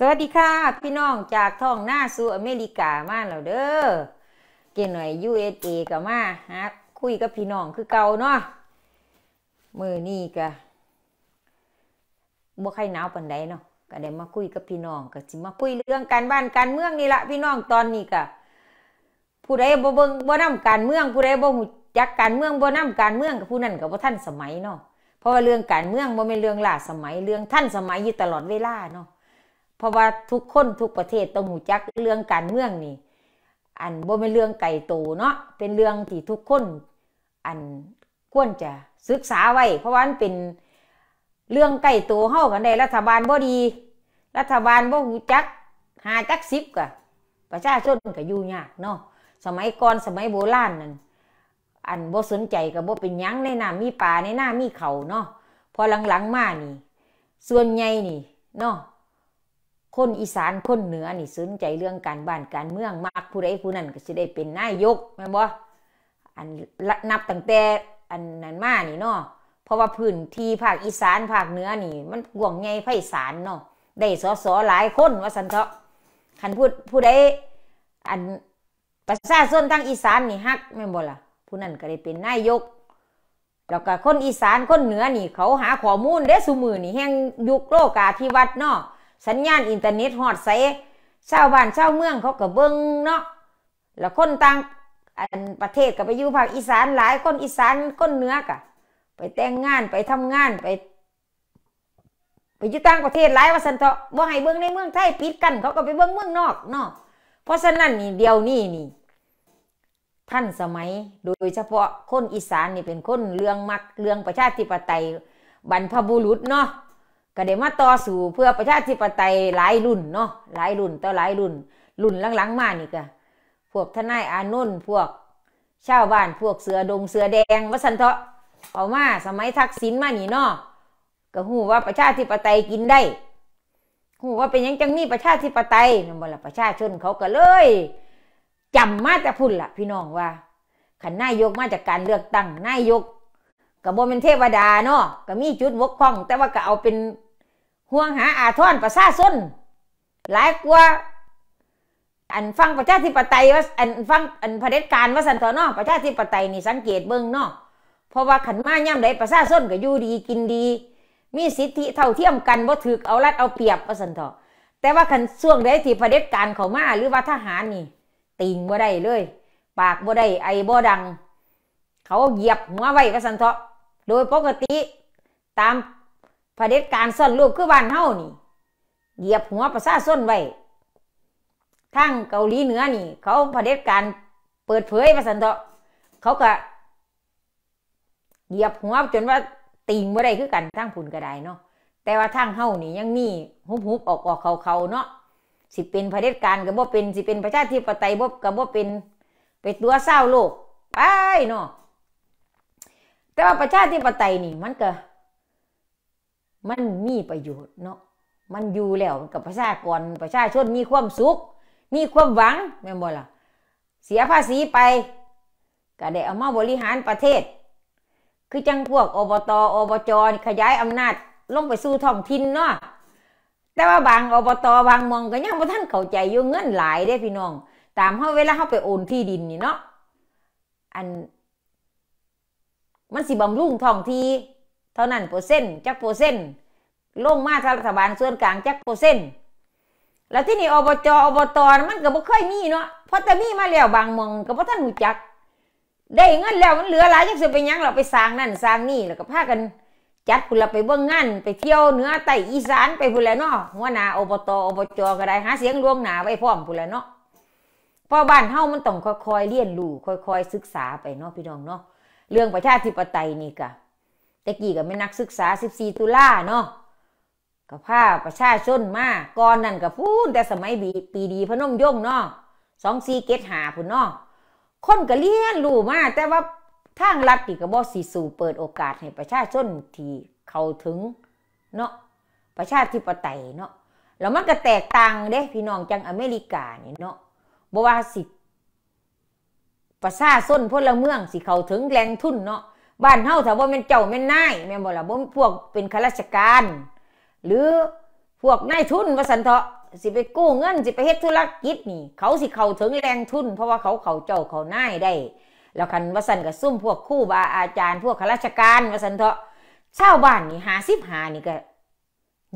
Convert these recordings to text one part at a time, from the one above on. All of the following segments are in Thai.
สวัสดีค่ะพี่น้องจากท้องหน้าสู่อเมริกามาแล้วเด้อเกณฑ์หน่อย USA กับมาฮะคุยกับพี่น้องคือเก่าเนาะมือนี่กะบ่ใครหนาวปันใดเนาะก็ได้มาคุยกับพี่น้องก็สิมาคุยเรื่องการบ้านการเมืองนี่ละพี่น้องตอนนี้กะผู้ใดบ่เบิ่งบ่นำการเมืองผู้ใดบ่หูจักการเมืองบ่นำการเมืองกับผู้นั้นกับ่ทันสมัยเนาะเพราะว่าเรื่องการเมืองบ่เม่นเรื่องล่าสมัยเรื่องท่านสมัยอยู่ตลอดเวลาเนาะเพราะว่าทุกคนทุกประเทศต้องหูจัก เรื่องการเมืองนี่ อันบ่เป็นเรื่องไก่โตเนาะ เป็นเรื่องที่ทุกคนอันควรจะศึกษาไว้ เพราะว่าเป็นเรื่องไก่โตเฮากันได้รัฐบาลบ่ดี รัฐบาลบ่หูจักหาจักซิบกะ ประชาชนก็อยู่ยากเนาะ สมัยก่อนสมัยโบราณนั่น อันบ่สนใจกับบ่เป็นยั้งในหน้ามีป่าในหน้ามีเขาเนาะ พอหลังๆมานี่ ส่วนใหญ่นี่ เนาะคนอีสานคนเหนือนี่สนใจเรื่องการบ้านการเมืองมากผู้ใดผู้นั้นก็จะได้เป็นนายกแม่บ่ อันนับตั้งแต่อันนั้นมานี่เนาะ เพราะว่าพื้นที่ภาคอีสานภาคเหนือนี่ มัน่วงใหญ่ไพศาลเนาะ ได้สสหลายคนว่าสันเถาะคันพูดผู้ใดอันประชาชนทางอีสานนี่ฮัก แม่บ่ล่ะผู้นั้นก็ได้เป็นนายก แล้วก็คนอีสานคนเหนือนี่ เขาหาข้อมูลได้สมือนี่แห่งยุคโลกาธิวัตน์เนาะสัญญาณอินเทอร์เน็ตหอดใสชาวบ้านชาวเมืองเขาก็เบิ้งเนาะแล้วคนต่างอันประเทศก็ไปอยู่ภาคอีสานหลายคนอีสานคนเหนือกะไปแต่งงานไปทำงานไป ไปอยู่ต่างประเทศหลายว่าสันเถาะบ่ให้เบิ้งในเมืองไทยปิดกันเขาก็ไปเบิ้งเมืองนอกเนาะเพราะฉะนั้นนี่เดียวนี่นี่ ท่านสมัยโดยเฉพาะคนอีสานนี่เป็นคนเรื่องมักเรื่องประชาธิปไตย บรรพบุรุษเนาะก็ได้มาต่อสู่เพื่อประชาธิปไตยหลายรุ่นเนาะหลายรุ่นต่อหลายรุ่น รุ่นหลังๆ มานี่ก็พวกทนายอานนพวกชาวบ้าน พวกเสือดง เสือแดงวัสันเถาะเอามา สมัยทักษิณมานี่เนาะก็หูว่าประชาธิปไตยกินได้หูว่าเป็นยังจังมีประชาธิปไตยนั่นบ่ละประชาชนเขาก็เลยจำมาจะพุ่นละ่ะพี่น้องว่าขันนายกมาจากการเลือกตั้งนายกกับโบเมนเทวดาเนาะก็มีจุดวกพ้่อง แต่ว่าก็เอาเป็นห่วงหาอาทรประชาชนหลายกว่า อันฟังประชาธิปไตยว่าอันฟังอันเผด็จการว่าสันตอนอประชาธิปไตยนี่สังเกตเบื้องนอกเพราะว่าขันมาย่ำใดประชาชนก็อยู่ดีกินดี มีสิทธิเท่าเทียมกันบ่ถือเอารัดเอาเปรียบว่าสันตอแต่ว่าขันช่วงใดที่เผด็จการเขามาหรือว่าทหารนี่ติงบ่ได้เลย ปากบ่ได้ไอบ่ดัง เขาเหยียบหัวไว้ว่าสันตอโดยปกติตามเผด็จการส่วนลูกคือบ้านเฮานี่เหยียบหัวประชาชนไว้ทั้งเกาหลีเหนือนี่ เขาเผด็จการเปิดเผยประสันเถาะเขาก็เหยียบหัวจนว่าตีงว่ได้คือกันทั้งผุนก็ได้ เนาะแต่ว่าทั้งเฮานี่ยังมีหุบหุบออกออกเขาเขาเนาะสิเป็นเผด็จการกับว่เป็นสิเป็นประชาธิปไตยบ่กับว่เป็นเปตัวเศร้าโลกไปเนาะแต่ว่าประชาธิปไตยนี่มันก็มันมีประโยชน์เนาะ มันอยู่แล้วกับประชากร ประชาชนมีความสุข มีความหวังแม่นบ่ล่ะเสียภาษีไป ก็ได้เอามาบริหารประเทศ คือจังพวกอบต อบจ ขยายอำนาจลงไปสู่ท้องถิ่นเนาะ แต่ว่าบางอบต บางมองก็ยังบ่ท่านเข้าใจอยู่เงินหลายเด้พี่น้อง ตามเฮาเวลาเฮาไปโอนที่ดินนี่เนาะ อันมันสิบำรุงท้องที่ท่านั้นเปอร์เซ็นต์จักเปอร์เซ็นต์ลงมาทางรัฐบาลส่วนกลางจักเปอร์เซ็นต์แล้วที่นี่อบจอบตมันก็บ่เคยมีเนาะเพราะแต่มีมาแล้วบางมองก็บ่ท่านหูจัก ได้เงินแล้วมันเหลือหลายจักสิไปยังเราไปสร้างนั่นสร้างนี่แล้วก็พากันจัดคุณเราไปเบื้องงานไปเที่ยวเหนือไต้อีสานไปพุ่นแล้วเนาะหัวหน้าอบต อบจก็ได้หาเสียงล่วงหน้าไว้พร้อมพุ่นแล้วเนาะพอบ้านเฮามันต้องค่อยๆเรียนรู้ค่อยๆ ศึกษาไปเนาะพี่น้องเนาะเรื่องประชาธิปไตยนี่กะแต่กี่ก็เป็นนักศึกษา14ตุลาเนาะก็พาประชาชนมาก่อนนั่นก็พูดแต่สมัยปีีดีพนมยงเนาะสองสี่เกตหาพุ่นเนาะคนก็เลี้ยนรู้มาแต่ว่าทางรัฐกีกบอสีสู่เปิดโอกาสให้ประชาชนที่เข้าถึงเนาะประชาธิปไตยเนาะแล้วมันก็แตกต่างเด้พี่น้องจังอเมริกาเนี่เนาะบกว่าสิประชาชนพลเมืองสิเข้าถึงแรงทุนเนาะบ้านเฮาถ้าว่าเป็นเจ้าเป็นนายแม่นบ่ล่ะบ่พวกเป็นข้าราชการ หรือพวกนายทุนว่าสันเถาะสิไปกู้เงินสิไปเฮ็ดธุรกิจนี่ เขาสิเข้าถึงแรงทุน เพราะว่าเขาเขาเจ้าเขานายได้ แล้วคันว่าสันกับซุ่มพวกคู่บาอาจารย์พวกข้าราชการว่าสันเถาะชาวบ้านนี่หาสิบหานี่ก็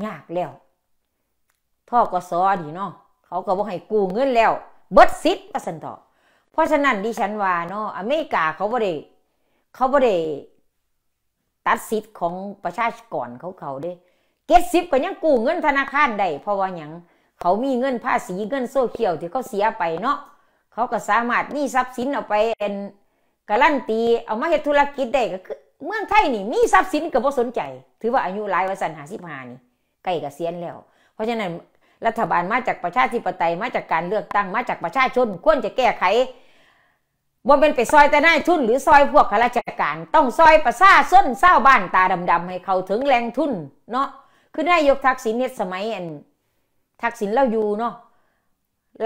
ยากแล้วท่อกสอนี่เนาะเขาก็บ่ให้กู้เงินแล้วเบิดซิ์ว่าสันเถาะเพราะฉะนั้นดิฉันว่าเนาะอเมริกาเขาบ่ได้เขาบ่ได้ตัดสิทธิ์ของประชาชกเขาเขาเด้เกตสิบก็ยังกู้เงินธนาคารได้ เพราะว่าอย่างเขามีเงินภาษีเงินโซเชียลที่เขาเสียไปเนาะ เขาก็สามารถมีทรัพย์สินเอาไป เป็นการันตีเอามาเฮ็ดธุรกิจได้ก็คือเมืองไทยนี่ มีทรัพย์สินก็บ่สนใจ ถือว่าอายุหลายวัาสันหาสิบห้านี่ใกล้เกษียณแล้ว เพราะฉะนั้นรัฐบาลมาจากประชาธิปไตยมาจากการเลือกตั้งมาจากประชาชน ควรจะแก้ไขบ่เป็นไปซอยแต่นายทุนหรือซอยพวกข้าราชการ ต้องซอยประชาชนเศร้าบ้านตาดำๆ ให้เขาถึงแรงทุนเนาะคือนายกทักษิณเนี่ยสมัยอันทักษิณเราอยู่เนาะ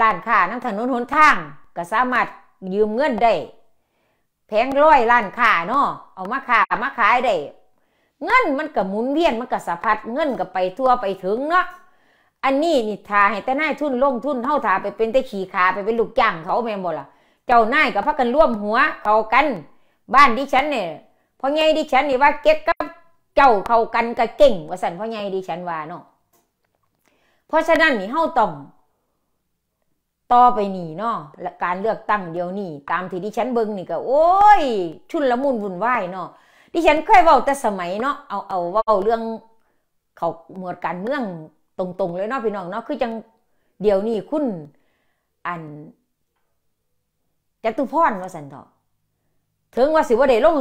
ร้านค้าน้ำถนนหนทางก็สามารถยืมเงินได้แพงร้อยล้านค้าเนาะเอามาค้ามาขายได้ เงิน มันก็หมุนเวียน มันก็สะพัดเงินก็ไปทั่วไปถึงเนาะอันนี้นี่ทาให้แต่นายทุนลงทุนเท่าทาไปเป็นแต่ขี่ขาไปเป็นลูกจ้างเขาแม่นบ่ล่ะเจ้านายกับพักกันร่วมหัวเข้ากันบ้านดิฉันเนี่ยพ่อไงดิฉันนี่ว่าเก๊กกับเจ้าเข้ากันก็เก่ง ว่าสันพ่อไงดิฉันว่าเนาะเพราะฉะนั้นนี่เฮาต้องต่อไปนี่เนาะการเลือกตั้งเดียวนี่ตามที่ดิฉันเบิ่งนี่ก็ โอ้ย ชุนละมุนวุ่นวายเนาะดิฉันเคยเว้าแต่สมัยเนาะเอาเอาเว้าเรื่องเขาหมวดการเมืองตรงๆเลยเนาะพี่น้องเนาะคือจังเดี๋ยวนี้คุณอันจากตุพรว่าสันเถาะถึงว่าสิวเดลง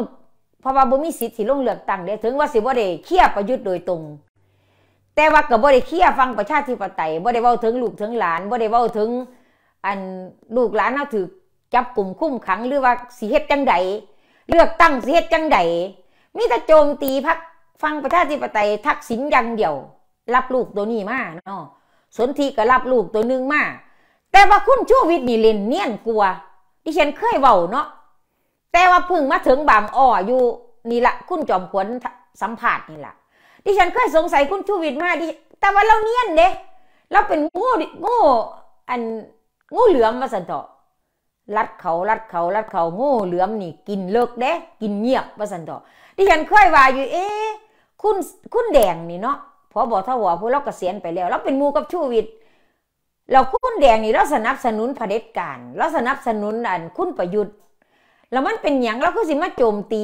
เพราะว่าบ่มีสิทธิ์สิลงเลือกตั้งเด้ถึงว่าสิบ่ได้เคียรประยุทธ์โดยตรง แต่ว่ากับบ่ได้เคลียฟังประชาธิปไตยบ่ได้เว้าถึงลูกถึงหลานบ่ได้เว้าถึงอันลูกหลานเฮาถือจับกลุ่มคุ้มขังหรือว่าสิเฮ็ดจังไดเลือกตั้งสิเฮ็ดจังไดมีแต่โจมตีพักฟังประชาธิปไตยทักษิณอย่างเดียว รับลูกตัวนี้มาเนาะสนธิก็รับลูกตัวนึงมาแต่ว่าคุณช่ววิทย์นี่เล่นเนียนกลัวอีเขียนเคยเว้าเนาะแต่ว่าพึ่งมาถึงบางอ้ออยู่นี่ละคุณจอมขวัญสัมผัสนี่ละดิฉันเคยสงสัยคุณชูวิทย์มาดิแต่ว่าเราเนียนเด้เราเป็นงูงูอันงูเหลือมมาสันเถาะรัดเขารัดเขารัดเขางูเหลือมนี่ กินเลิกเด้ กินเงียบมาสันเถาะดิฉันเคยว่าอยู่ เอ๊คุณคุณแดงนี่เนาะพอบอกทวอพวกเราเกษียณไปแล้วเราเป็นมูกับชูวิทย์เราคุณแดงนี่เราสนับสนุนเผด็จการ เราสนับสนุนอัน คุณประยุทธ์ แล้วมันเป็นอย่างเราก็สิมาโจมตี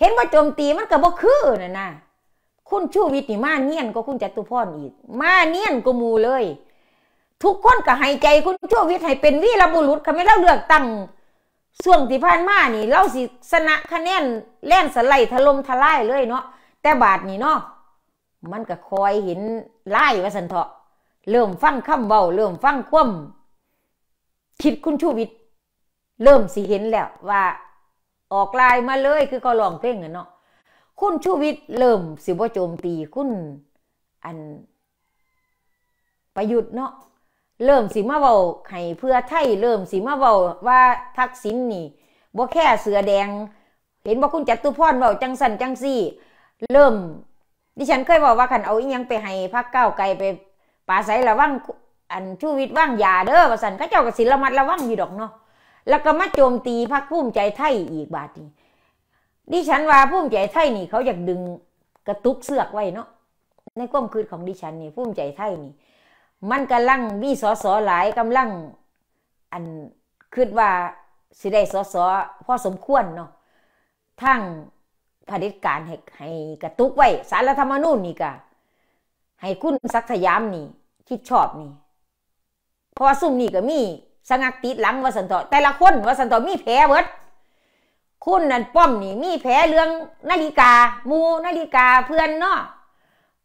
เห็นว่าโจมตีมันก็บ่คือน่ะนะคุณชูวิทย์นี่มาเนียนก็คุณจตุพรอีก มาเนียนก็มูเลย ทุกคนก็หายใจคุณชูวิทย์ให้เป็นวีรบุรุษเขาไม่เล่าเลือกตั้งส่วนที่ผ่านมานี่ เราสิสนะคะแนนแล่นสไลด์ถล่มทลายเลยเนาะแต่บาทนี่เนาะมันก็คอยเห็นไล่ว่าสันเถาะเริ่มฟังคำเบาเริ่ม ฟังคว่ำคิดคุณชูวิทย์เริ่มสิเห็นแล้ว ว่าออกลายมาเลยคือเขาลองเพลงเนาะคุณชูวิทย์เริ่มสิบ่โจมตีคุณ อันประยุทธ์เนาะเริ่มสิมาเบาให้เพื่อไทยเริ่มสิมาเบาว่าทักษิณนนี่บ่แค่เสือแดง เห็นบ่คุณจัตุพรเบาจังสันจังซี่ เริ่มดิฉันเคยบอกว่าขันเอาอีหยังไปให้ พรรเก้าไกลไปป่าใสระวังอันชูวิทย์ว่างยาเด้อป่าสันก็เจ้ากับศิลมัดระวังอยู่ดอกเนาะแล้วก็มาโจมตีพักภูมิใจไทยอีกบาทนี้ดิฉันว่าภูมิใจไทยนี่ เขาอยากดึงกระตุกเสือกไว้เนาะในความคืดของดิฉันนี่ภูมิใจไทยนี่ มันกำลังมีสอสอหลายกำลัง อันคืดว่าสิได้สอสอพอสมควรเนาะทั้งผดิตการให้กระตุกไว้สารธรรมนูญนี่กะให้คุณสักสยามนี่คิดชอบนี่เพราะว่าซุ่มนี่ก็มีสังกติดหลังวสันตอแต่ละคนวสันตอมีแผลเบิดคุณนั่นป้อมนี่ มีแผลเรื่องนาฬิกามูนาฬิกาเพื่อนเนาะ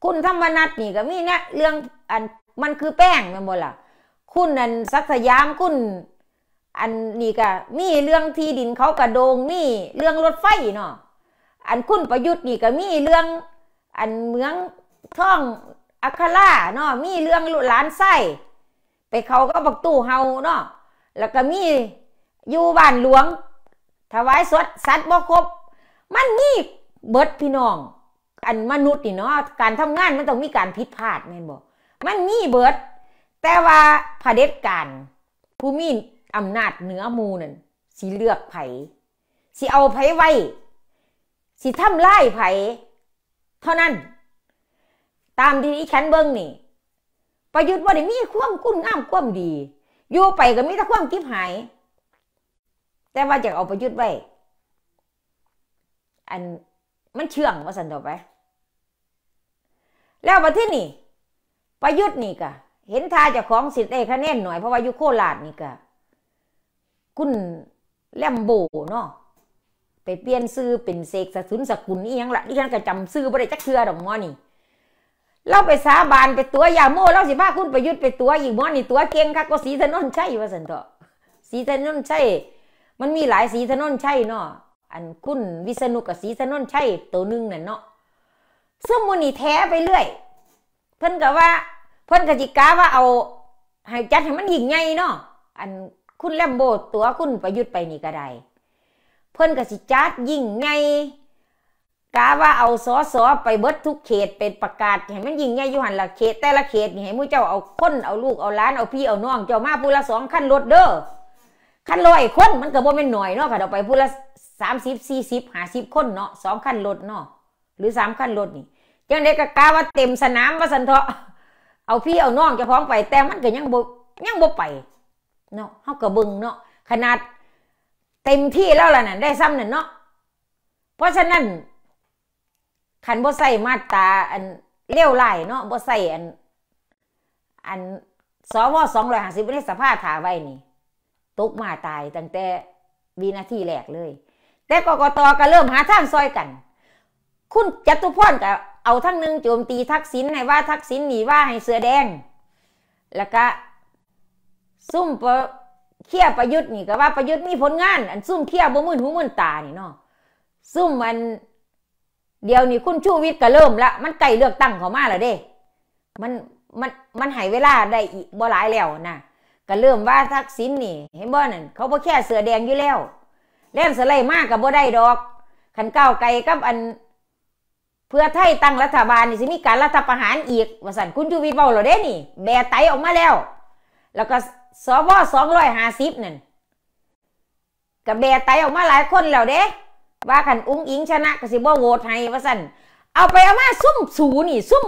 คุณธรรมนัตนี่ก็มีเนี่ยเรื่องอันมันคือแป้งม่นบ่ล่ะคุณนั่นสักสยามคุณ อันนี่ก็มีเรื่องที่ดินเขากระโดงมีเรื่องรถไฟเนาะอันคุณประยุทธ์นี่ก็มีเรื่อง อันเมืองท่องอัคราเนาะมีเรื่องุลานไส้ไปเขาก็บักตู้เฮาเนาะแล้วก็มีอยู่บ้านหลวง ถวายสด สัตว์บกครบมันมีเบิดพี่น้อง อันมนุษย์นี่เนาะการทำงานมันต้องมีการผิดพลาดแม่นบ่มันมีเบิด แต่ว่าผดเด็จการ ผู้มีอำนาจเหนือมูนั่นสิเลือกไผสิเอาไผไว้ สิทำไล่ไผ เท่านั้นตามที่ีิฉันเบิ้งนี่ประยุทธ์ว่าได้มีควมกุ้นงามควมดีอยู่ไปก็มีแต่ควมกิบหายแต่ว่าจะเอาประยุทธ์ไว้อันมันเชื่องว่าสันต่อไปแล้วะเที่นี่ประยุทธ์นี่กะ เห็นทาจะของสิทธิ์ได้คะแนนหน่อยเพราะว่าอยู่โคราชนี่กะคุณแลมโบเนาะไปเปลี่ยนซื้อเป็นเสกสะสุนสกุลนี่ยังละี่ฉันก็จำซื้อบรไจักเทือดอกมอนี่เราไปสาบานไปตัวอย่าโม่เราสิพาคุณไปยุดไปตัวอีกมอนี่ตัวเก่งค่ะก็สีถนนใช่ว่าสันเถอะสีถนนใช่มันมีหลายสีถนนใช่เนาะอันคุณวิษณุกับสีถนนใช่ตัวหนึงนั่นเนาะสึมุนี่แท้ไปเรื่อยเพิ่นก็ว่าเพิ่นกจิกาว่าเอาให้จัดให้มันยิ่งใหญ่เนาะอันคุณแลมโบตัวคุณประยุทธ์ไปนี่ก็ได้เพิ่นก็สิจัดยิ่งใหญกะว่าเอาสอสอไปเบิดทุกเขตเป็นประกาศเห็นมันยิงใง่ยุหันละเขตแต่ละเขตเห็น้มู่เจ้าเอาคนเอาลูกเอาล้านเอาพี่เอาน้องเจ้ามาพูละสองขั้นรถเด้อขั้นลอยคนมันก็บ่เป็นหน่อยเนาะค่ะเราไปพูละสามสิบสี่สิบห้าสิบคนเนาะสองขั้นรถเนาะหรือสามขั้นรถนี่ยังได้กกะว่าเต็มสนามว่าสันเถาะเอาพี่เอาน้องจะพร้อมไป แต่มันก็ยังบยังบบไปเนาะเฮากเบึงเนาะขนาดเต็มที่แล้วล่ะน่ะได้ซ้ำนั่นเนาะเพราะฉะนั้นขันบ่ใส่มาตาอันเลี้ยวไหลเนาะบ่ใส่อัน อัน สวสองร้อยห้าสิบในสภาถาไว้ นี่ ตก มาตาย ตั้งแต่วินาทีแรก เลย แต่กกตก็เริ่มหาทางซอยกัน คุณจตุพรก็เอาทั้งหนึ่งโจมตี ทักษิณให้ ว่า ทักษิณหนีว่า ให้เสือแดง แล้วก็ซุ่มปรเขี่ยประยุทธ์นี่ก็ว่าประยุทธ์มีผลงานอัน ซุ่มเขี่ยบ่มื่นหูมื่นตานี่เนาะซุ่มมันเดี๋ยวนี้คุณชูวิทย์ก็เริ่มละ มันไก่เลือกตั้งเขามาแล้วเด้ มัน มัน มันหายเวลาได้อีกบ่หลายแล้วนะก็เริ่มว่าทักษิณนี่เห็นบ่นั่นเขาบ่แค่เสือแดงอยู่แล้ว เล่นสไลมากกับบ่ได้ดอก ขันก้าวไกลกับอัน เพื่อไทยตั้งรัฐบาลนี่สิมีการรัฐประหารอีก ว่าสันคุณชูวิทย์บอกเหรอเด้นี่ แบไตออกมาแล้ว แล้วก็สวสองร้อยห้าสิบนั่นกับแบไตออกมาหลายคนแล้วเด้ว่าขันอุ้งอิงชนะกสิบ่โหวตให้ว่าสันเอาไปเอามาซุ่มสูนี่ซุ่ม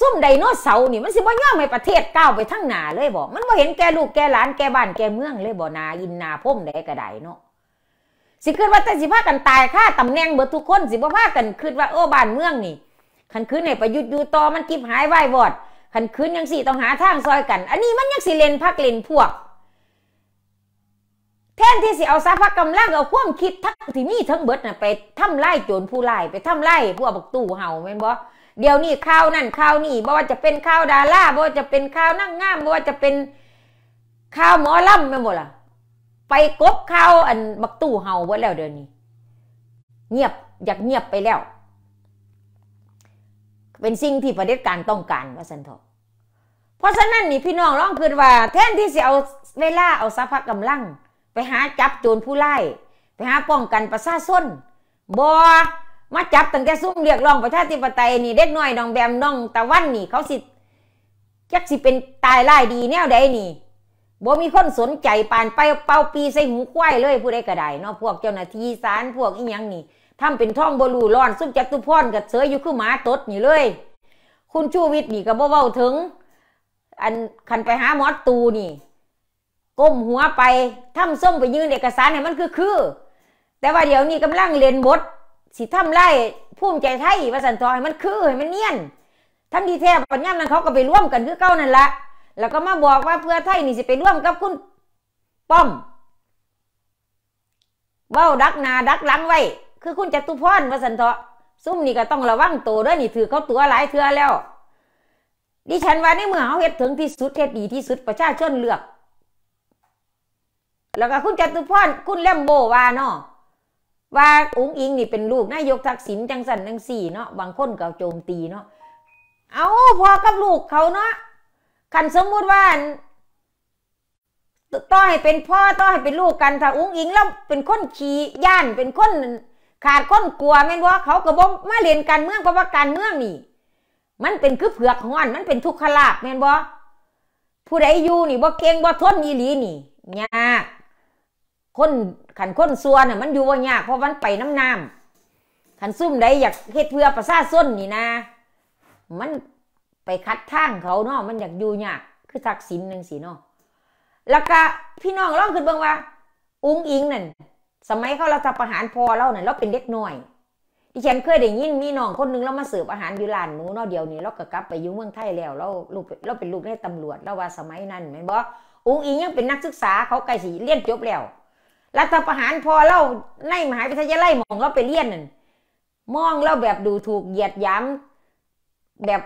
ซุ่มไดโนเสาร์นี่ มันสิบ่ย่อมให้ประเทศก้าวไปทั้งหนาเลยบอกมันบ่เห็นแกลูกแกหลาน แกบ้านแกเมือง เลยบอกนาอินนาพ่มใดกระไดเนาะสิคือว่าแต่สิพากันตายค่าตำแหน่งเบิดทุกคน สิบ่พากันคิดว่าเออบ้านเมืองนี่ขันคืนในประยุทธ์อยู่ต่อมันกิบหายไหวบอดขันคืนยังสี่ต้องหาทางซอยกัน อันนี้มันยังสิเลนพักเลนพวกแทนที่สิเอาสภาพกำลังเอาความคิดทั้งที่มีทั้งเบิดน่ะไปทำไล่โจรผู้ไล่ไปทำไล่ผู้อบักตู่เห่าแม่นบ่เดี๋ยวนี้ข้าวนั่นข้าวนี่บ่ว่าจะเป็นข้าวดาราบ่ว่าจะเป็นข้าวนั่งงามบ่ว่าจะเป็นข้าวหมอลำแม่นบ่ล่ะไปกบข้าวอันบักตู่เห่าเบิดแล้วเดี๋ยวนี้ เงียบอยากเงียบไปแล้ว เป็นสิ่งที่ประเด็จการต้องการว่าสันทอเพราะฉะนั้นนี่พี่น้องร้องคืนว่า แทนที่สิเอาเวลาเอาสภาพกำลังไปหาจับโจรผู้ไล่ไปหาป้องกันประชาชนบอมาจับ ตั้งแต่ซุ่มเรียกร้องประชาธิปไตยนี่เด็กน้อยน้องแบมน้องตะวันนี่เขาสิจักสิเป็นตายไล่ดีแนวใดนี่บ่มีคนสนใจปานไปเป่าปีใส่หูควายเลย ผู้ใดก็ได้เนาะพวกเจ้าหน้าที่ศาลพวกอีหยังนี่ ทำเป็นท่องบอลูร้อนซุ่มจัตุพรกับเสืออยู่คือหมาตดนี่เลย คุณชูวิทย์นี่ก็บ่เว้าถึง อันคันไปหาหมอตูนี่ก้มหัวไปทำส้มไปยืนเอกสารเนี่ยมันคือคือ แต่ว่าเดี๋ยวนี้กำลังเรียนบท สิทำไล่ภูมิใจไทยวราสันทอยมันคือ ให้มันเนียน ทั้งดีแท้ปัญญานั้นเขาก็ไปร่วมกัน คือเก้านั่นละ แล้วก็มาบอกว่าเพื่อไทย นี่สิไปร่วมกับคุณ ป้อม เบ้าดักนาดักหลังไว้ คือคุณจตุพรวราสันทอซุ้มนี่ก็ต้องระวังตัวด้วยนี่ถือเขาตัวหลายเถือแล้วดิฉันว่าในเมื่อเขาเฮ็ดถึงที่สุดเฮ็ดดีที่สุดประชาชนเลือกแล้วก็คุณจตุพรคุณเล่มโบว่าเนาะว่าอุ้งอิงนี่เป็นลูกนายกทักษิณจังสันจังสี่เนาะบางคนก็โจมตีเนาะ เอาพอกับลูกเขาเนาะคันสมมุติว่าต่อให้เป็นพ่อต่อให้เป็นลูกกันถ้าอุ้งอิงแล้วเป็นคนขี่ย่านเป็นคน ขาดคนกลัวแม่นว่าเขากระบอกมาเรียนการเมืองเพราะว่าการเมืองนี่ มันเป็นคือเผือกห้อน มันเป็นทุกขลาบแม่นว่าผู้ใดอยู่นี่บ่เก่งบ่ทนอีหลีนี่ยากคนขันคนซัวเนี่ยมันอยู่ว่ายาก เพราะมันไปน้ำน้ำขันซุ่มได้อยากเฮ็ดเพื่อประซาส้นนี่นะ มันไปคัดทางเขาเนาะ มันอยากอยู่ยาก คือทักษิณหนึ่งสีเนาะแล้วก็พี่น้องร้องขึ้นบ้างว่า อุ้งอิงนั่นสมัยเขาเราทำอาหารพอเล่านี่ยเราเป็นเด็กน้อยดิฉันเคยได้ยินมีน้องคนนึงเรามาเสิร์ฟอาหารอยู่ร้านหนูเนาะเดียวนี้ เรากกลับไปอยู่เมืองไทยแล้วเราลูกเราเป็นลูกได้ตำรวจเราว่าสมัยนั้นแม่บอกอุ้งอิงยังเป็นนักศึกษาเขาไกลสีเลี้ยนจบแล้วรัฐประหารพอเล่าในมหาวิทยาลัยมองเราไปเลียนนั่นมองเราแบบดูถูกเหยียดหยามแบบ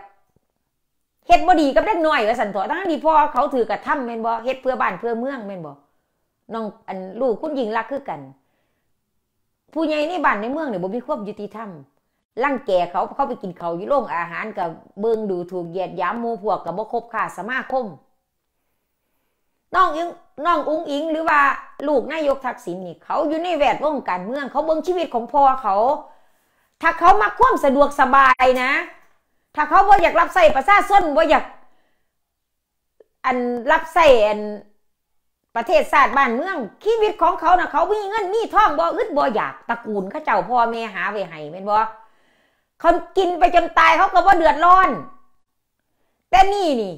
เฮ็ดบ่ดีกับเด็กน้อยว่าสันถอทั้งที่พ่อเขาถือกระทำเแม่นบ่เฮ็ดเพื่อบ้านเพื่อเมืองแม่นบ่น้องอันลูกคุณหญิงรักคือกัน ผู้ใหญ่ในบ้านในเมืองเนี่ยบ่มีควบยุติธรรมร่างแก่เขาเขาไปกินเขาอยู่โรงอาหารกับเบิ่งดูถูกเหยียดหยามโมพวกกับบ่คบค่าสมาคมน้องยังน้องอุ้งอิงหรือว่าลูกนายกทักษิณนี่เขาอยู่ในแวดวงการเมืองเขาเบิ้งชีวิตของพ่อเขา ถ้าเขามาคว่ำสะดวกสบายนะ ถ้าเขาบ่อยากรับใส่ประชาชนบ่อยาก อันรับใส่อันประเทศชาติบ้านเมืองชีวิตของเขานะ่ะเขามีเงินมีท่องบ่อึดบ่อยากตระกูลข้าเจ้าพ่อแม่หาไว้ให้เป็นบ่เขากินไปจนตายเขาก็บ่เดือดร้อนแต่นี่นี่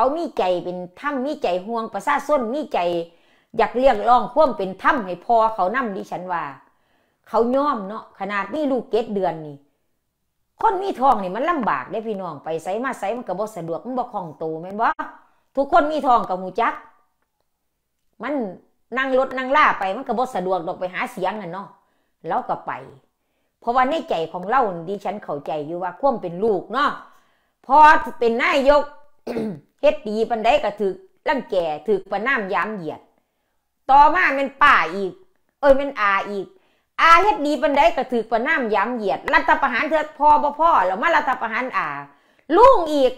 เขามีใจเป็นถ้ำมีใจห่วงประสาส้นมีใจ อยากเรียกร้องควมเป็นถ้ำให้พอเขานั่มดิฉันว่า เขาย่อมเนาะขนาดนี่ลูกเกดเดือนนี่ คนมีทองนี่มันลำบากได้พี่น้องไปไสมาไสมันกะบกสะดวกมันบอกของตัแม่นบ่ทุกคนมีทองกับหูจัก มันนั่งรถนั่งล่าไปมันกระบกสะดวกดอกไปหาเสียงกันเนาะแล้วก็ไป เพราะว่าในใจของเล่าดิฉันเข้าใจอยู่ว่าควมเป็นลูกเนาะพอเป็นนายกเฮ็ดดีปันได้ก็ถึกล่งแก่ถึกประน้ำยาำเหยียด ต่อมาเป็นป่าอีก เอ้ยเป็นอาอีก อาเฮ็ดดีปันได้ก็ถึกประน้ำยาำเหยียดรัฐประหารเถิดพอบ่พ่อแล้วมารัฐประหารอาลุงอีก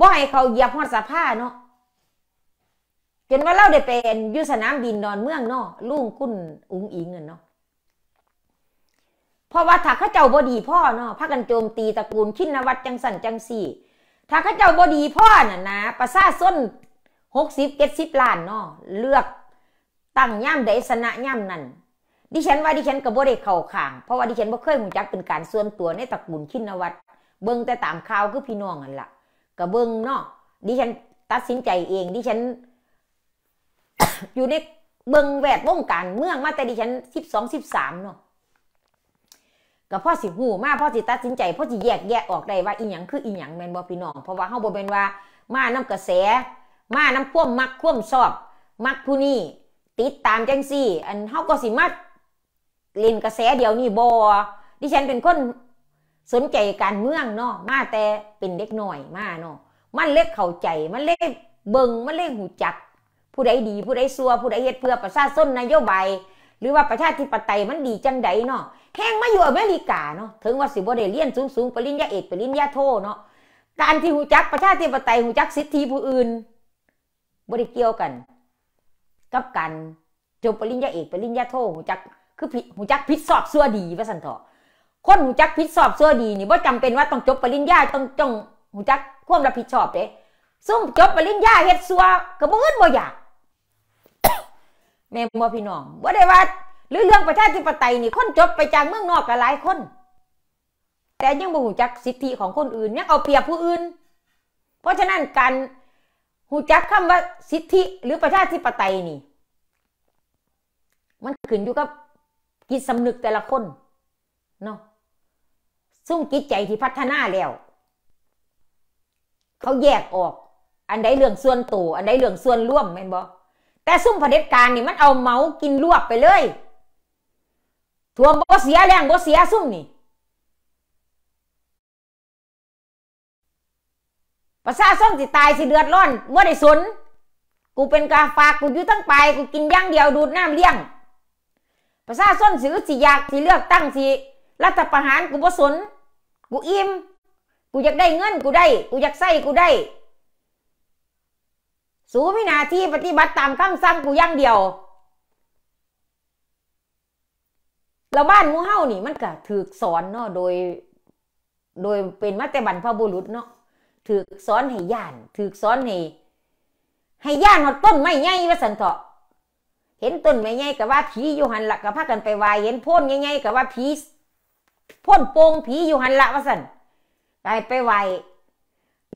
บ่ให้เขาเหยียบหอดสภาเนาะเห็นว่าเราได้เป็นยุสนามบินนอนเมืองเนาะลุงกุ้นอุ้งอิงเนาะเพราะว่าถ้าข้าเจ้าบดีพ่อเนาะพากกันโจมตีตระกูลชินวัตรจังสันจังสี่ถ้าข้าเจ้าบดีพ่อน่ะนะประชาชนหกสิบเจ็ดสิบล้านเนาะเลือกตั้งย่ำใดสนะย่ำนั่นดิฉันว่าดิฉันกับบอดีเข่าข่าง เพราะว่าดิฉันบ่เคยหูจักเป็นการส่วนตัวในตระกูลขินวัตเบิ่งแต่ตามข่าวคือพี่น้องนั่นละะกับเบิ่งเนาะดิฉันตัดสินใจเอง ดิฉันอยู่ในเบิ่งแวดวงการ เมืองมาแต่ดิฉันสิบสองสิบสามเนาะก็พ่อสิหูมาพ่อสิตัดสินใจพ่อสิแยกแยกออกได้ว่าอีหยังคืออีหยังแมนบอพี่น้อง เพราะว่าเขาบอกเป็นว่ามาน้ากระแสมาน้ำคว่มมักคว่มชอบ มักผู้นี้ติดตามจังซี่ อันเขาก็สิมัดเล่นกระแสเดี๋ยวนี่บ่ดิฉันเป็นคนสนใจการเมืองเนาะมาแต่เป็นเด็กหน่อยมาเนาะ มันเล็กเข้าใจ มันเล็กเบิงมันเล็กหูจัก ผู้ใดดีผู้ใดซัวผู้ใดเฮ็ดเพื่อประชาชนนโยบายหรือว่าประชาธิปไตยมันดีจังไดเนาะแห้งมาอยู่อเมริกาเนาะถึงว่าสิบ่ได้เรียน สูงสูงปริญญาเอกปริญญาโทเนาะการที่หูจักประชาธิปไตยหูจักสิทธิผู้อื่นบ่ได้เกี่ยวกันกับการจบปริญญาเอกปริญญาโทหูจักคือหูจักพิดสอบเสื้อดีว่าสันเถอะคนหูจักพิดสอบเสื้อดีนี่บ่จำเป็นว่าต้องจบปริญญาต้องจ้องหูจักควบรับผิดชอบเด้ซุ่มจบปริญญาเฮ็ดซัวก็บ่เงินบ่อยากแม่บ่พี่น้อง บ่ได้ว่าหรือเรื่องประชาธิปไตยนี่ คนจบไปจากเมืองนอกกับหลายคน แต่ยังบ่หูจักสิทธิของคนอื่นยังเอาเปรียบผู้อื่น เพราะฉะนั้นการหูจักคำว่าสิทธิหรือประชาธิปไตยนี่ มันขึ้นอยู่กับจิตสำนึกแต่ละคนเนาะ ซึ่งจิตใจที่พัฒนาแล้ว เขาแยกออกอันใดเรื่องส่วนตัวอันใดเรื่องส่วนร่วมแม่นบ่แต่ซุ่มเผด็จการนี่มันเอาเมา กินลวกไปเลย ทวงบ่เสียแรงบ่เสียซุ่มนี่ประชาชนสิตายสิเดือดร้อน เมื่อได้สน กูเป็นกาฝากกูอยู่ทั้งไปกูกินย่างเดียวดูดน้ำเลี้ยงประชาชนสิสิอยากสิเลือกตั้งสิรัฐประหารกูบ่สนกูอิ่มกูอยากได้เงินกูได้กูอยากใส่กูได้สูมีหน้าที่ปฏิบัติตามคำสั่งกูอย่างเดียว เราบ้านมูเฮ้านี่มันก็ถือสอนเนาะโดย โดยเป็นมาแต่บรรพบุรุษเนาะถือสอนให้ย่านถือสอนให้ให้ย่านหอดต้นไม้ใหญ่ว่าสันเถาะเห็นต้นไม้ใหญ่กับว่าผีอยู่หันละกับพากันไปวายเห็นพ่นใหญ่ๆกับว่าผีพ่นโป่งผีอยู่หันละว่าสันไปไปวาย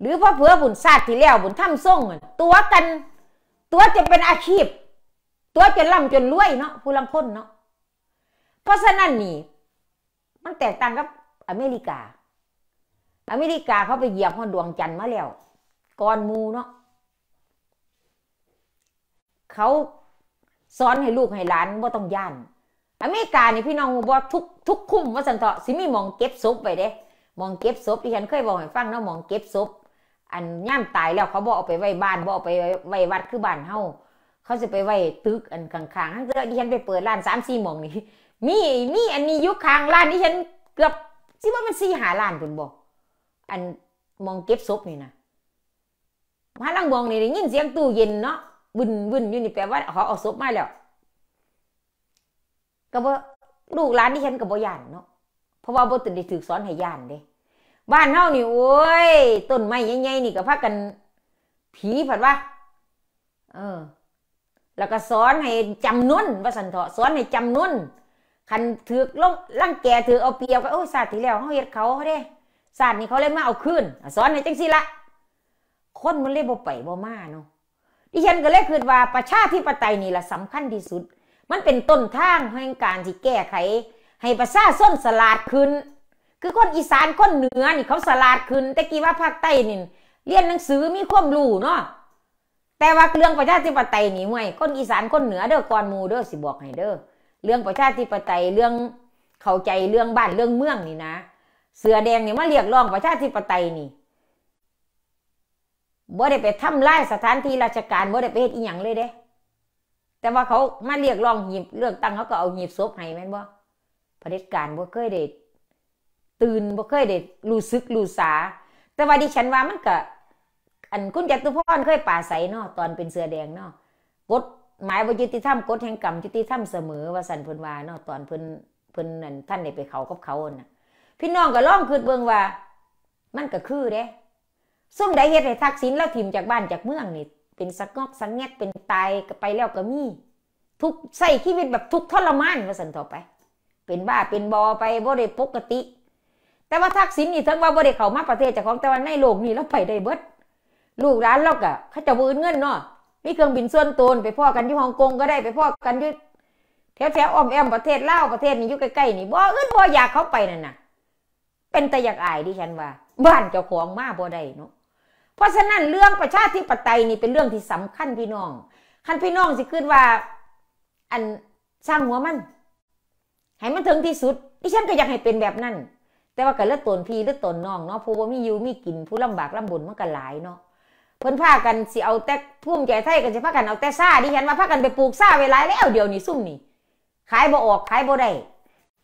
หรือพ่อเผื่อบุญศาสตร์ที่แล้ว บุญถ้ำส่ง ตัวกัน ตัวจะเป็นอาชีพ ตัวจะร่ำจนรวยเนาะผู้ลังคนเนาะเพราะฉะนั้นนี่ มันแตกต่างกับอเมริกา อเมริกาเขาไปเหยียบหวดวงจันทร์มาแล้ว ก่อนมูเนาะเขาสอนให้ลูกให้หลานว่าต้องย่าน อเมริกานี่พี่น้องว่าทุกทุกคุ้มว่าสันเถาะสิมีมองเก็บศพไปเด้มองเก็บศพที่ฉันเคยบอกให้ฟังเนาะมองเก็บศพอันย่ำตายแล้วเขาบอกเอาไปไว้บ้านบอกเอาไปไว้วัดคือบ้านเฮาเขาจะไปไว้ตึกอันข้างๆทั้งเดินดิฉันไปเปิดร้านสามสี่มองนี่มีมีอันนี้ยุคคางร้านดิฉันเกือบซิว่ามันสี่หาล้านคุณบอกอันมองเก็บศพนี่นะมาลังมองนี่ได้ยินเสียงตู้เย็นเนาะบึนบึนอยู่นี่แปลว่า เขาเอาศพมาแล้วก็บ่ลูกร้านดิฉันก็บ่ย่านเนาะเพราะว่าบ่ตินได้ถือสอนให้ย่านเด้บ้านเฮานี่โอ้ย ต้นไม้ใหญ่ๆนี่ก็พักกัน ผีผัดว่า เออ แล้วก็สอนให้จำนุ่นว่าสันเถาะสอนให้จำนุ่นคันถือล่องล่างแก่ถือเอาเปียวก็โอ้ยศาสตร์ที่แล้วเขาเห็ดเขาเขาเด้ศาสตร์นี่เขาเลยมาเอาคืนสอนให้จังสิละคนมันเลยบ่ไปบ่มาเนาะดิฉันก็เลยคิดว่าประชาธิปไตยนี่แหละสำคัญที่สุด มันเป็นต้นทางแห่งการที่แก้ไข ให้ประชาชนสลาดขึ้นคือคนอีสานคนเหนือนี่เขาสลาดขึ้น แต่กี้ว่าภาคใต้นี่เรียนหนังสือมีความรู้เนาะแต่ว่าเรื่องประชาธิปไตยนี่ห่วยคนอีสานคนเหนือเด้อก่อนมูเด้อสิบอกให้เด้อเรื่องประชาธิปไตยเรื่องเข้าใจเรื่องบ้านเรื่องเมืองนี่นะเสือแดงนี่มาเรียกร้องประชาธิปไตยนี่บ่ได้ไปทำลายสถานที่ราชการบ่ได้ไปเฮ็ดอีหยังเลยเด้ แต่ว่าเขามาเรียกร้องหีบเลือกตั้งเขาก็เอาหีบศพให้แม่นบ่เผด็จการบ่เคยได้ตื่นบ่เคยได้รู้สึกรู้สาแต่ว่าดิฉันว่ามันก็อันคุณจตุพรเคยป่าใสเนาะตอนเป็นเสือแดงเนาะกฎหมายว่ายุติธรรมกฎแห่งกรรมยุติธรรมเสมอ ว่าสันเพิ่นว่าเนาะตอนเพิ่นเพิ่นนั่นท่านได้ไปเขากับเขาน่ะพี่น้องก็ล่องคืดเบิ่งว่า มันก็คือเด้ซุมได้เฮ็ดให้ทักษิณแล้วถิ่มจากบ้านจากเมืองนี่เป็นสักงอกสังแงกเป็นตายก็ไปแล้วก็มี ทุกใส่ชีวิตแบบทุกทรมาน ว่าสันต่อไป เป็นบ้าเป็นบอไปบ่ได้ปกติแต่ว่าทักษิณนี่ถึงว่าบริเขามาประเทศจากของแต่ว่าในโลกนี่ล้วไปได้เบิดลูกร้านเรากะเขาจะบืนเงินเนาะมีเครื่องบินส่วนตัวไปพ่อกันทย่ฮ่องกงก็ได้ ไปพ่อกันทย่แถวแถวอ้อมแอมประเทศลาวประเทศนี้อยู่ใกล้ๆนี่บ่เอื้นบ่อยากเขาไปนั่นน่ะ เป็นแต่อยากอายดิฉันว่า บ้านเจ้าของมาบ่ได้เนาะเพราะฉะนั้นเรื่องประชาธิปไตยนี่เป็นเรื่องที่สำคัญพี่น้องคันพี่น้องสิขึ้นว่าอันสร้างหัวมันให้มันถึงที่สุดดิฉันก็อยากให้เป็นแบบนั้นแต่ว่ากันละตนพี่ลอตนน้องเนาะผู้ว่ามีอยู่มีกินผู้ลำบากลำบนมันก็หลายเนาะเพิ่นพากันสิเอาแต่พุ่มใจไทยกันสิพากันเอาแต่ซ่าดิเห็นว่าพากันไปปลูกซ่าไว้หลายแล้วเดี๋ยวนี้ซุ่มนี่ขายบ่ออกขายบ่ได้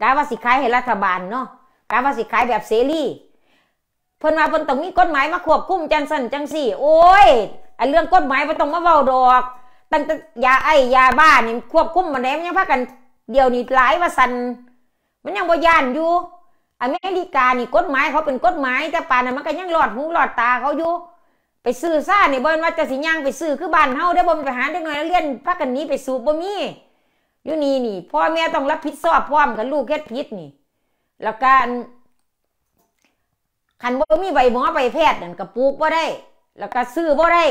การว่าสิขายให้รัฐบาลเนาะการว่าสิขายแบบเสรีเพิ่นมาเพิ่นต้องมีกฎหมายมาควบคุมจังสั่นจังสี่โอ้ยอันเรื่องกฎหมายบ่ต้องมาเว้าดอกตั้งแต่ยาไอยาบ้านี่ ควบคุมมาแล้วยังพากันเดี๋ยวนี้หลายว่าสั่นมันยังบ่ย่านอยู่อเมริกานี่กฎหมาย เขาเป็นกฎหมายแต่ป่านนมันก็ยังหลอดหูหลอดตาเขาอยู่ไปซื้อซ่านี่บอนว่า จะสิย่างไปซื้อคือบ้านเฮาได้บ่ไปหาได้หน่อยเรียนพักกันนี้ไปสูบบ่มี อยู่นี่นี่พ่อแม่ต้องรับผิดชอบพร้อมกับลูกเฮ็ดผิดนี่แล้วการขันบ่มีใบหมอใบแพทย์นั่นก็ปลูกบ่ได้ แล้วก็ซื้อบ่ได้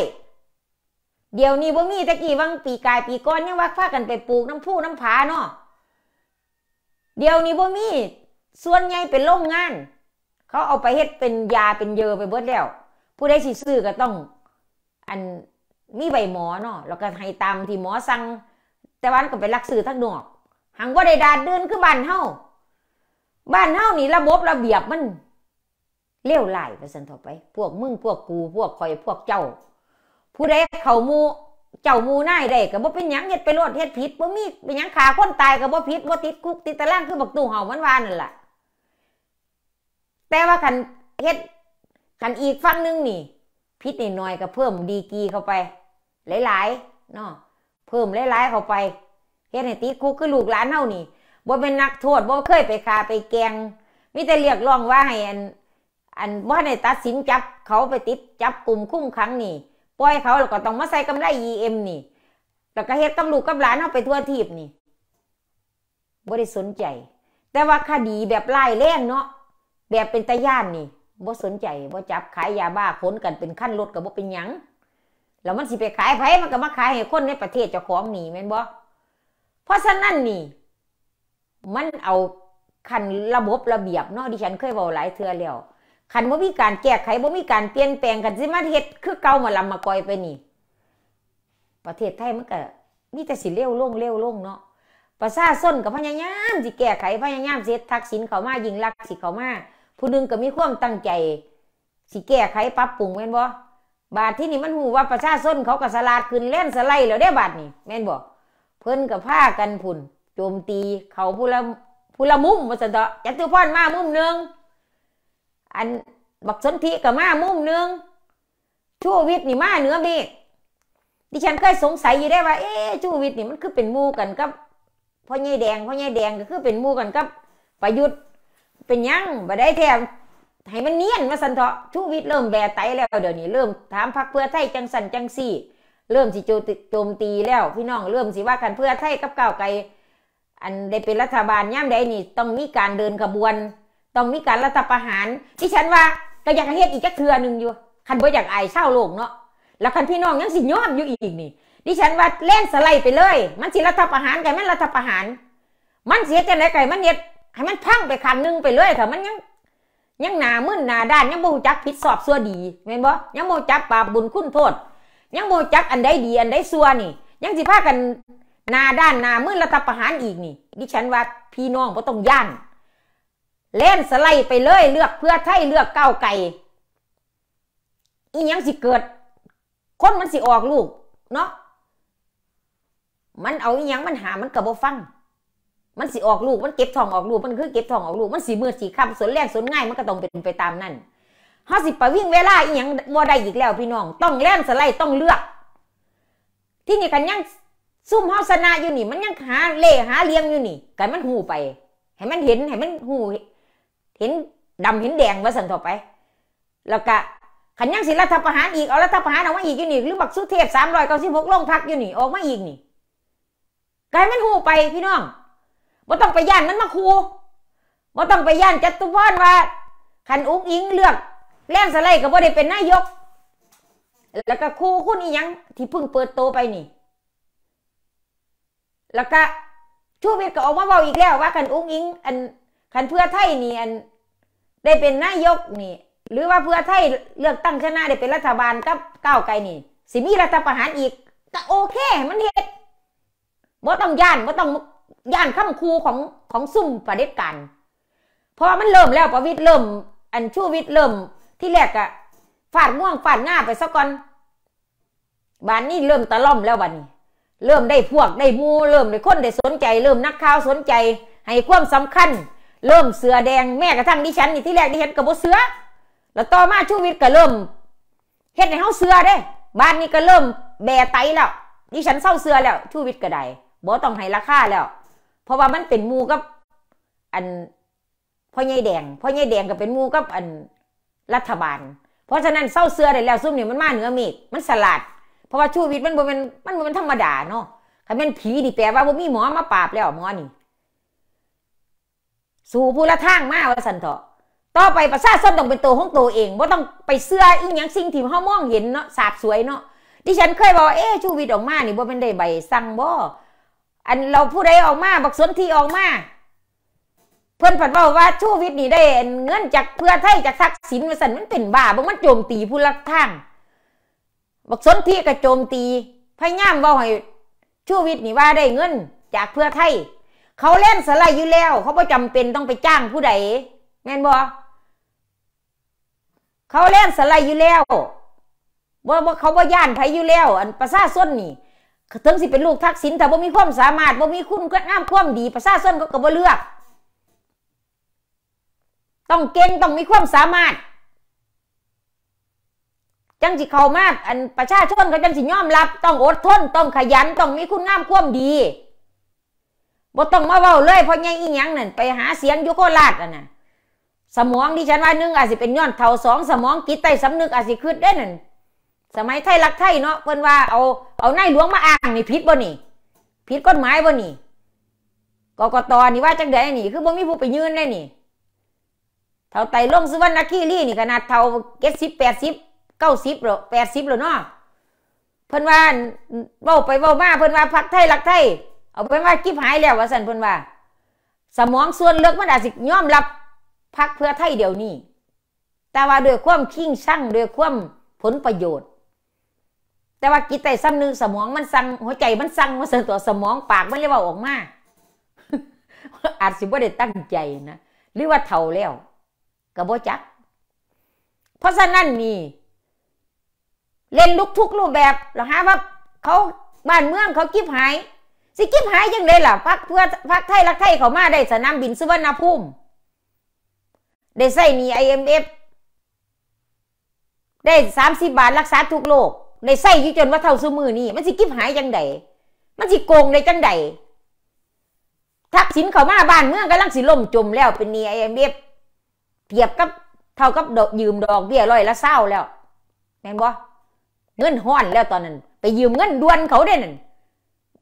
เดี๋ยวนี้บ่มีตะกี้วังปีกายปีก้อนยังวักฟ้ากันไปปลูกน้ำผู้น้ำผาเนาะเดี๋ยวนี้บ่มีส่วนใหญ่เป็นโรงงาน เขาเอาไปเฮ็ดเป็นยาเป็นเยอไปเบิดแล้ว ผู้ใดสิซื้อก็ต้องอันมีใบหมอเนาะแล้วก็ให้ตามที่หมอสั่งแต่วันก็ไปรักษือทั้งนอกหังว่าได้ดาดเดินคือบ้านเฮาบ้านเฮานี่ระบบระเบียบมันเลี้ยวไหลไปสันทอไปพวกมึงพวกกูพวกคอยพวกเจ้า ผู้ใดเขามูเจ้ามูน่ายได้ ก็บ่เป็นหยังเฮ็ดไปโลดเฮ็ดผิดบ่มีเป็นหยังขาคนตายก็บ่ผิดบ่ติดคุกติดตารางคือบักตู้เหามันวานนั่นแหละแต่ว่าคันเฮ็ดคันอีกฟังนึงนี่พิษน้อยก็เพิ่มดีกีเข้าไปหลายๆเนาะเพิ่มหลายๆเข้าไปเฮ็ดให้ติคุกคือลูกหลานเฮานี่บ่เป็นนักโทษบ่เคยไปคาไปแกงมีแต่เรียกร้องว่าให้อันอันบ่ไในตัดสินจับเขาไปติดจับกลุ่มคุ้มขังนี่ปล่อยเขาแล้วก็ต้องมาใส่กำไร EM นี่ แล้วก็เฮ็ดกับลูกกับหลานเฮาไปทั่วทีบนี่บ่ได้สนใจ แต่ว่าคดีแบบไล่แรงเนาะแบบเป็นตะย่านนี่บ่สนใจบ่จับขายยาบ้าค้นกันเป็นขั้นรถกับบ่เป็นหยังแล้วมันสิไปขายไผมันก็มาขายให้คนในประเทศเจ้าของนี่แม่นบ่เพราะฉะนั้นนี่ มันเอาขันระบบระเบียบเนาะดิฉันเคยบอกหลายเทื่อแล้วขันบ่มีการแก้ไขบ่มีการเปลี่ยนแปลงกันสิมาเฮ็ดคือเก่ามาลำมากอยไปนี่ ประเทศไทยมันก็มีแต่สิเลียวลงเลียวลงเนาะประชาชนกับพยายามสิแก้ไขพยายามเสิทักสินเขามา ยิงลักสิเขามาผู้นึงก็มีความตั้งใจสิแก้ไขปรับปรุงแม่นบ่บาทที่นี่มันหูว่าประชาชนเขาก็สลาดขึ้นเล่นสไลด์แล้วได้บาทนี่แม่นบ่เพิ่นกับผ้ากันพุ่น โจมตี เขาผู้ละผู้ละมุมมาสันเถาะจัตุพรมามุมหนึ่งอันบักสนธิกับมามุมหนึ่งชูวิทย์นี่มาเหนือเมฆดิฉันเคยสงสัยอยู่ได้ว่าเอ๊ชูวิทย์นี่มันคือเป็นมู่กันกับพ่อใหญ่แดงพ่อใหญ่แดงก็คือเป็นมู่กันกับ ประยุทธ์เป็นยังบ่ได้แถมให้มันเนียนมาสันเถาะชูวิทย์เริ่มแบไตแล้วเดี๋ยวนี้เริ่มถามพักเพื่อไทยจังสันจังสี่ เริ่มสิโจมตีแล้วพี่น้อง เริ่มสิว่ากันเพื่อไทยกับก้าวไกลอันได้เป็นรัฐบาลย่ำใดนี่ ต้องมีการเดินขบวน ต้องมีการรัฐประหาร ที่ฉันว่าก็อยากเฮ็ด อีกแค่เทือหนึ่งอยู่ คันบ่อยากอายเศร้าโลกเนาะแล้วคันพี่น้องยังสิย้อมอยู่อีกนี่ ดิฉันว่าเล่นสไลด์ไปเลย มันสิรัฐประหารไก่มันรัฐประหาร มันเสียใจไหนไก่มันเี็ยให้มันพังไปคันนึงไปเลยค่ะมัน ยังยังหนามึนหนาด้านยังโมจัก ผิดสอบซัวดีเห็นบ่ยังโมจักปาบุญคุณโทษยังโมจักอันใดดีอันใดซัวนี่ ยังสิพากันหนาด้านนามึนรัฐประหารอีกนี่ ดิฉันว่าพี่น้องกาต้องย่าน เล่นสไลด์ไปเลย เลือกเพื่อไทยเลือกเก้าไก่อียังสิเกิด คนมันสิออกลูก เนาะมันเอาอียังมันหามันกระโบฟังมันสิออกลูกมันเก็บทองออกลูกมันคือเก็บทองออกลูกมันสีมือสีคำส่วนแรงส่วนง่ายมันก็ต้องเป็นไปตามนั่นห้าสิบปวิ่งเวลาอีหยังบ่ได้อีกแล้วพี่น้องต้องแล่นสไลด์ต้องเลือก ที่นี่กันยังซุ่มเฮาสนาอยู่นี่ มันยังหาเล่หาเลี้ยงอยู่นี่กันมันหูไปให้มันเห็นให้มันหูเห็นดำเห็นแดงว่าสันต่อไป แล้วก็ขันยังสิรัฐประหารอีกเอารัฐประหารออกมาอีกอยู่นี่หรือบักสุเทพสามร้อยเก้าสิบหกลงพักอยู่นี่ออกมาอีกนี่กายมันหูไปพี่น้องบ่ต้องไปย่านมันมาคูบ่ต้องไปย่านจัตุพรว่าขันอุ้งอิงเลือกแรงสไลกับบ่ได้เป็นนายก แล้วก็คูคุณอีหยังที่เพิ่งเปิดโตไปนี่ แล้วก็ชูวิทย์ก็ออกมาบอกอีกแล้วว่าขันอุ้งอิงอันขันเพื่อไทยนี่อันได้เป็นนายกนี่ หรือว่าเพื่อไทยเลือกตั้งชนะได้เป็นรัฐบาลกับก้าวไกลนี่ สิมีรัฐประหารอีก ก็โอเคมันเห็ดบ่ต้องย่านบ่ต้องย่านค้าคูของของซุ่มประเด็จการพอมันเริ่มแล้วประวิตรเริ่ม อันชูวิตยเริ่มที่แรกอะฟาดม่วงฟาดง่าไปซะก่อนบานนี้เริ่มตะล่อมแล้ววันนี้ เริ่มได้พวกได้มูเริ่มได้คนได้สนใจ เริ่มนักข่าวสนใจให้ความสำคัญ เริ่มเสือแดงแม่กระทั่งดิฉันนี่ที่แรกดิฉันกับโบเสือแล้วต่อมาชูวิตก็เริ่มเห็ดในห้องเสือเด้บ้านนี้ก็เริ่มแบไตแล้ว ดิฉันเศร้าเสือแล้ว ชูวิตก็ได้บ่ต้องให้ราคาแล้วราะว่ามันเป็นมูกับอันพ่อใหญ่แดงพ่อใหญ่แดงก็เป็นมูกับอันรัฐบาล เพราะฉะนั้นเศร้าเสื้อได้แล้วซุ่มนี่มันมาเหนือเมฆมันสลัดเพราะว่าชูวิทย์มันบ่เป็นมันบ่เป็นธรรมดาเนาะคันเป็นผีนี่แปลว่าบ่มีหมอมาปราบแล้วหมอนี่ สู่ผู้ละทางมาว่าสันเถาะต่อไปประชาชนต้องเป็นตัวของตัวเองว่าต้องไปเสื้ออีหยังสิ่งที่เฮามองเห็นเนาะสาบสวยเนาะดิฉันเคยบอกเอ๊ชูวิทย์ออกมานี่บ่เป็นได้ใบ สั่งบ่อันเราผู้ใดออกมา บักสนที่ออกมา เพื่อนผัดบอกว่าชูวิทย์นี่ได้ เงินจากเพื่อไทยจากทักษิณมาสันมันเป็นบ้าบกมันโจมตีผู้รักทางบักสนที่กระโจมตีพยายามบอกให้ชูวิทย์นี่ว่าได้เงินจากเพื่อไทย เขาเล่นสลายอยู่แล้ว เขาไม่จำเป็นต้องไปจ้างผู้ใดแม่นบ่เขาเล่นสลายอยู่แล้วว่าเขาว่ย่านไผอยู่แล้ว อันประชาชนนี่ถึงสิเป็นลูกทักษิณแต่บ่มีความสามารถบ่มีคุณก็งามความดีประชาชนก็ก็บ่เลือกต้องเก่งต้องมีความสามารถจังสิเข้ามาอันประชาชนก็จังสิยอมรับ ต้องอดทน ต้องขยันต้องมีคุณงามความดีบ่ต้องมาเว้าเลยเพราะไงอีหยังนั่นไปหาเสียงยุโคลาดอ่ะนะสมองที่ฉันว่านึงอาจจะเป็นย้อนเท่าสองสมองกิตใต้สำนึกอาจจะคืดได้นั่นสมัยไทยรักไทยเนาะเพิ่นว่า เอาเอาไนหลวงมาอ้างนี่ผิดบ่นี่ผิดกฎหมายบ่นี่กกตนี่ว่าจังได๋นี่ คือบ่มีผู้ไปยืนได้นี่ เท่าไตลงสุวรรณคีรีนี่ขนาดเท่าเ0็ดสิบแปดสิบเก้าสิบหรอแปดสิบหรอเนาะเพิ่นว่าเว้าไปเว้ามาเพิ่นว่าพักไทยรักไทยเอาไปว่ากิบหายแล้ว ว่าสั่นเพิ่นว่า สมองส่วนเลือกมันอาจสิยอมรับพักเพื่อไทยเดี๋ยวนี้ แต่ว่าด้วยความขิ่งชั่งด้วยความผลประโยชน์แต่ว่ากินแต่ซ้ำหนึ่งสมองมันสั่ง หัวใจมันสั่งมาเสั่งตัวสมองปากมันเรียกว่าออกมาอาจสิว่าได้ตั้งใจนะหรือว่าเท่าแล้วกระโบจักเพราะฉะนั้นนี่เล่นลุกทุกรูปแบบหรอฮะว่าเขาบ้านเมืองเขากิบหาย สิกิบหายยังไงล่ะพักเพื่อพักไทยรักไทยเขามาได้สนามบินสุวรรณภูมิได้ใส่หนีไอเอ็มเอฟได้สามสิบบาทรักษาทุกโรคในไส้ยุจนว่าเท่าซื้อมือนี่มันสิกิบหายจังไดมันสิโกงในจังไดทับสินเขามาบ้านเมืองกำลังสิล่มจมแล้ว เป็นนี่ไอ้เบียบเทียบกับเท่ากับดอกยืมดอกเบี้ยร้อยละเศร้าแล้ว แม่นบ่เงินห้อนแล้วตอนนั้น ไปยืมเงินด่วนเขาได้นั่น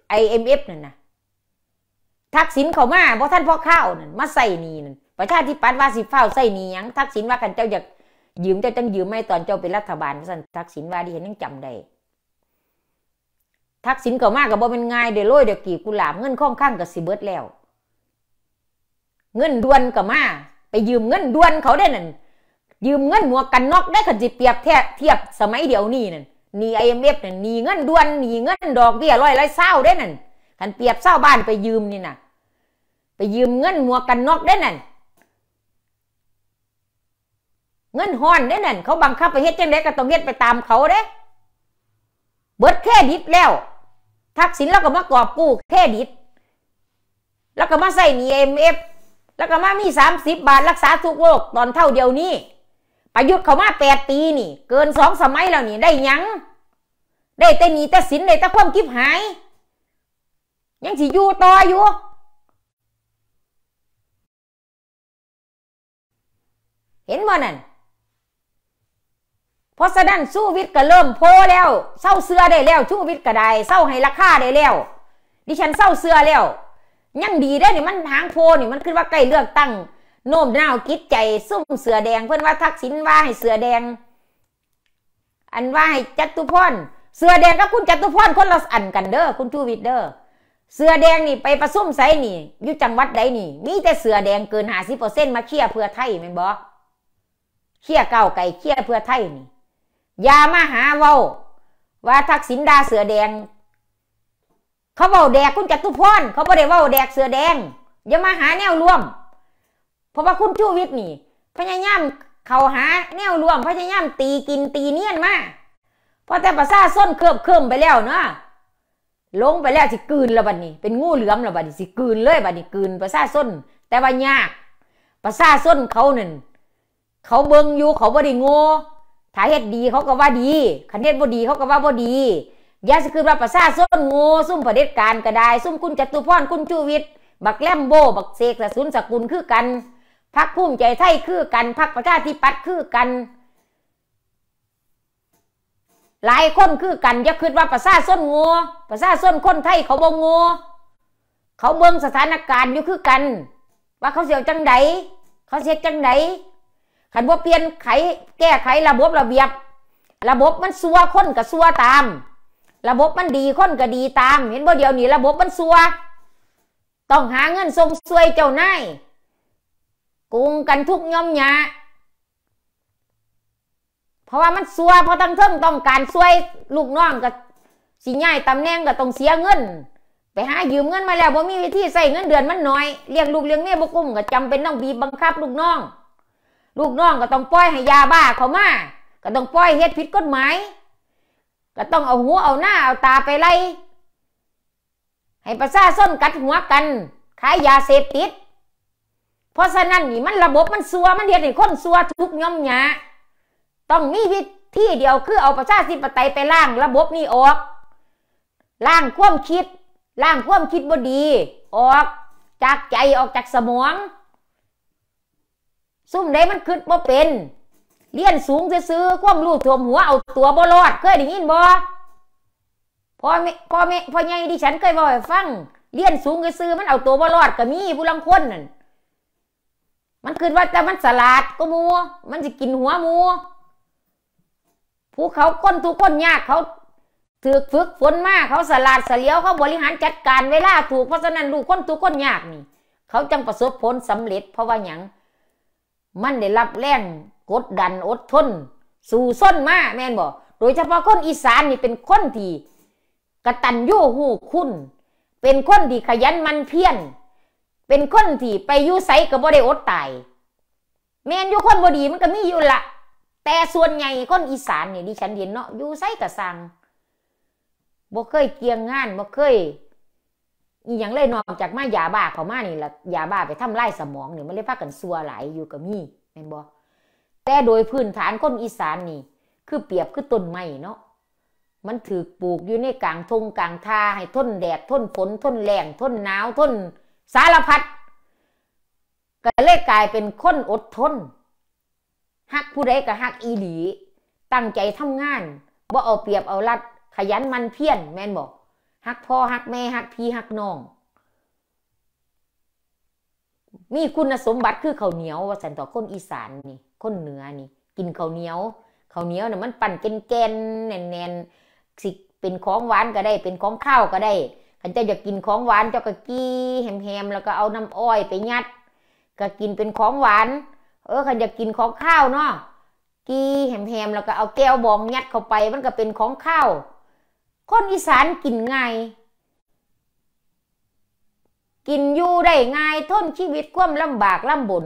ไอเอ็มเอฟนั่นนะ ทักษิณเขามาเพราะท่านพ่อข้าวนั่นมาใส่นีนั่นประชาธิปัตย์ว่าสิเฝ้าใส่นียังทักษิณว่ากันเจ้าอยากยืมแต่ตั้งยืมไม่ตอนเจ้าเป็นรัฐบาลสันทักษิณว่าดีเห็นยังจำได้ทักษิณก็มากกับบ่เป็นง่ายเดี๋ยวโรยเดี๋ยวกีบกุหลาบเงินค่องข้างกับสิเบิร์ตแล้ว เงินด่วนก็มาไปยืมเงินด่วนเขาได้นั่นยืมเงินหมวกกันน็อกได้ขันจิเปรียบเทียบสมัยเดียวนี้นั่นนี่ไอเอ็มเอฟนั่นนี่เงินด่วนนี่เงินดอกเบี้ยร้อยร้อยเศร้าได้นั่นขันเปรียบเศร้าบ้านไปยืมนี่น่ะไปยืมเงินหมวกกันน็อกได้นั่นเงินห่อนได้นั่นเขาบังคับไปเฮ็ดจังไดก็ต้องเฮ็ดไปตามเขาเด้เบิดแค่ดิต แล้ว ทักษิณแล้วก็มากอบกู้แค่ดิต แล้วก็มาใส่หนีเอ็มเอฟแล้วก็มามีสามสิบบาท รักษาทุกโรคตอนเท่าเดียวนี้ ประยุทธ์เขามาแปดปีนี่ เกินสองสมัยแล้วนี่ได้ยังได้แต่หนีแต่สิน ได้ แต่ความกิบหาย ยังสิอยู่ต่ออยู่ เห็นบ่นั่นเพราะฉะนั้นสู้วิทย์ก็เริ่มโพแล้วเศร้าเสื้อได้แล้วชู้วิทย์ก็ได้เศร้าให้ราคาได้แล้ว ดิฉันเศร้าเสื้อแล้วยังดีได้นี่มันหางโพนี่มันขึ้นว่าใกล้เลือกตั้ง โน้มน้าวคิดใจซุ่มเสือแดงเพื่อนว่า ทักษิณว่าให้เสือแดง อันว่าให้จัตุพรเสือแดงกับคุณจัตุพรคนละอันกันเด้อคุณชูวิทย์เด้อเสือแดงนี่ไปประซุ่มส่นี่อยู่จังหวัดใดนี่ มีแต่เสือแดงเกินห้าสิบเปอร์เซ็นต์มาเคลียเพื่อไทยหม่บอเคลียเก้าไก่เคลียเพื่อไทยนี่อย่ามาหาเว้า ว่าทักษิณดาเสือแดง เขาเว้าแดกคุณจตุพรเขาบ่ได้เว้าแดกเสือแดง อย่ามาหาแนวร่วม เพราะว่าคุณชูวิทย์นี่พยายามเขาหาแนวร่วมพยายามตีกินตีเนียนมาพอแต่ประซาส้นเคลิบเคลิมไปแล้วเนาะลงไปแล้วสิกืนละบัดนี้ เป็นงูเหลือมละบัดนี้สิกืนเลยบัดนี้กืนประซาส้นแต่ว่ายาก ประซาส้นเขาหนึ่งเขาเบิงอยู่เขาบ่ได้โง่ถ้าเฮ็ดดีเขาก็ว่าดีคันเฮ็ดบ่ดีเขาก็ว่าบ่ดี อย่าสิคือว่าประชาชนโง่ซุ่มประเด็จการก็ได้ ซุ่มคุณจตุพรคุณชูวิทย์บักแลมโบบักเสกสะสุนสกุลคือกันพักภูมิใจไทยคือกันพักประชาธิปัตย์คือกัน หลายคนคือกันอย่าคิดว่าประชาชนโง่ประชาชนคนไทยเขาบ่โง่เขาเบิ่งสถานการณ์อยู่คือกัน ว่าเขาเสียวจังไดเขาเสียจังไดขันว่าเปลี่ยนไขแก้ไขระบบระเบียบ ระบบมันซัวคนกับซัวตาม ระบบมันดีคนกับดีตาม เห็นบ่เดียวนี้ ระบบมันซัวต้องหาเงินทรงซวยเจ้านาย กุงกันทุกย่อมยะเพราะว่ามันซัวเพราะทั้งเทิงต้องการซวยลูกน้องกับสิงหญ่ตำแหน่งก็ต้องเสียเงิน ไปหายืมเงิน มาแล้วบ่มีวิธีใส่เงิน เดือนมันน้อยเลี้ยงลูกเลี้ยงแม่บ่กุ้มก็จำเป็นต้องบีบบังคับ ลูกน้องลูกน้องก็ต้องปล่อยให้ยาบ้าเขามา ก็ต้องปล่อยเฮ็ดผิดกฎหมาย ก็ต้องเอาหัวเอาหน้าเอาตาไปไล่ ให้ประชาชนกัดหัวกัน ขายยาเสพติด เพราะฉะนั้นนี่มันระบบมันซัวมันเฮ็ดให้คนซัวทุกย่อมหยาต้องมีวิธีเดียวคือเอาประชาธิปไตยไปล่างระบบนี้ออก ล่างความคิด ล่างความคิดบ่ดี ออกจากใจออกจากสมองซุ่มใดมันคืดบ่เป็น เลี้ยนสูงซื้อความรู้ถ่วมหัวเอาตัวบ่รอดเคยได้ยินบ่พ่อเม่พ่อเม่พ่อใหญ่ดิฉันเคยบอกฟัง เลี้ยนสูงซื้อมันเอาตัวบ่รอดก็มีผู้ลังคนนั่นมันคืดว่าแต่มันสลาดก็มู มันจะกินหัวมูผู้เขาก้นทุกคนยากเขาถือฝึกฝนมากเขาสลาดเสลียวเขาบริหารจัดการเวลาถูกเพราะฉะนั้นลูกคนทุกคนยากนี่ เขาจังประสบผลสำเร็จ เพราะว่าหยังมันได้รับแรงกดดันอดทน สู่ส้นมาแม่นบอก โดยเฉพาะคนอีสานนี่เป็นคนที่กระตันยู่หูคุณ เป็นคนที่ขยันมันเพียนเป็นคนที่ไปยู่ไสกับบ่ได้อดตาย แม่นอยู่คนบ่ดีมันก็มีอยู่ละแต่ส่วนใหญ่คนอีสานนี่ดิฉันเห็นเนาะอยู่ไสกับสังบ่เคยเกียงงานบ่เคยอีหยังเลยนอกจากมายาบ้าเขามานี่ละยาบ้าไปทำลายสมองนี่มันเลยพากันซัวไหลอยู่กับมีเห็นบกแต่โดยพื้นฐานคนอีสานนี่ คือเปรียบคือต้นไม้เนาะมันถือปลูกอยู่ในกลางทงกลางทาให้ทนแดดทนฝน ทนแรงทนหนาวทน สารพัดก็เลยกลายเป็นคนอดทนหักผู้ใดก็หักอีหลี ตั้งใจทำงานบ่เอาเปรียบเอารัดขยันมันเพี้ยนแม่นบอกฮักพ่อฮักแม่ฮักพี่ฮักน้อง มีคุณสมบัติคือข้าวเหนียว ว่าสันต่อคนอีสานนี่ คนเหนือนี่กินข้าวเหนียวข้าวเหนียวเนี่ยมันปั่นแกนแกนแน่นแน่นสิเป็นของหวานก็ได้เป็นของข้าวก็ได้ขันเจ้าอยากกินของหวานเจ้าก็กี้แฮมๆแล้วก็เอาน้ำอ้อยไปยัด ก็กินเป็นของหวานเออขันอยากกินของข้าวเนาะกี้แฮมๆแล้วก็เอาแก้วบองยัดเข้าไปมันก็เป็นของข้าวคนอีสานกินง่ายกินอยู่ได้ง่ายทนชีวิตคว่มลำบากลำบน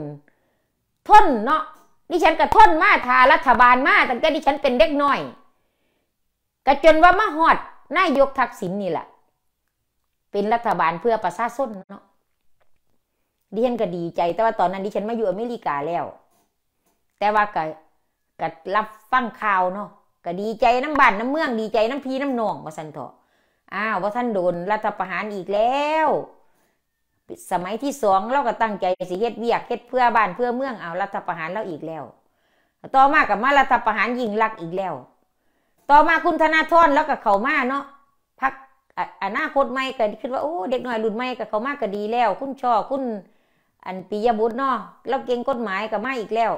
ทนเนาะดิฉันก็ทนมาทารัฐบาลมาตั้งแต่ดิฉันเป็นเด็กน้อย ก็จนว่ามาหอดนายกทักษิณนนี่แหละเป็นรัฐบาลเพื่อประชาชนเนาะดิฉันก็ดีใจ แต่ว่าตอนนั้นดิฉันมาอยู่อเมริกาแล้ว แต่ว่ากก็รับฟังข่าวเนาะก็ดีใจน้ำบัตรน้ำเมืองดีใจน้ำพีน้ำหนองว่าสันเถาะ อ้าวว่าท่านโดนรัฐประหารอีกแล้ว สมัยที่สองเราก็ตั้งใจสิเฮ็ดเวียกเฮ็ดเพื่อบ้านเพื่อเมือง เอา รัฐประหารเราอีกแล้ว ต่อมากับมารัฐประหารยิงลักอีกแล้ว ต่อมาคุณธนาธรแล้วกับเขามาเนาะพักอนาคตใหม่ก็คิดว่าโอ้เด็กหน่อยรุ่นใหม่กับเขามาก็ดีแล้ว คุณช่อคุณ อันปียบุตรเนาะเราเก่งกฎหมายกับมาอีกแล้ว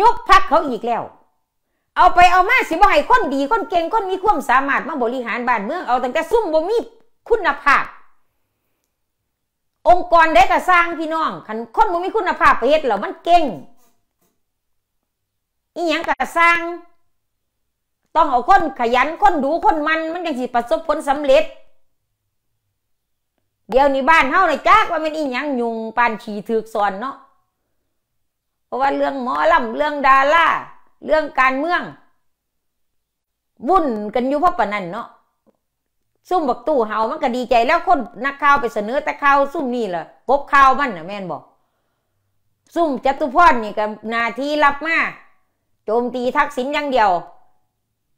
ยุบพักเขาอีกแล้วเอาไปเอามาสิบ่ให้คนดี คนเก่งคนมีความสามารถมาบริหารบ้านเมืองเอาตั้งแต่ซุ่มบ่มีคุณภาพ องค์กรได้กระสร้างพี่น้องคันคนบ่มีคุณภาพประเทศเรามันเก่งอีหยังกระสร้าง ต้องเอาคนขยันคนดูคนมันมันจังสิประสบผลสำเร็จ เดี๋ยวนี้บ้านเฮาเลยจักว่ามันอีหยังยุงปานขี่ถือกสอนเนาะเพราะว่าเรื่องหมอลำเรื่องดาราเรื่องการเมืองวุ่นกันอยู่เพราะปะนั่นเนาะซุ่มบักตู้เฮามันก็ดีใจแล้วคนนักข่าวไปเสนอแต่ข่าวซุ่มนี่แหละกบข่าวมันนะแม่นบอกซุ่มจตุพรนี่กบนาทีรับมาโจมตีทักษิณอย่างเดียว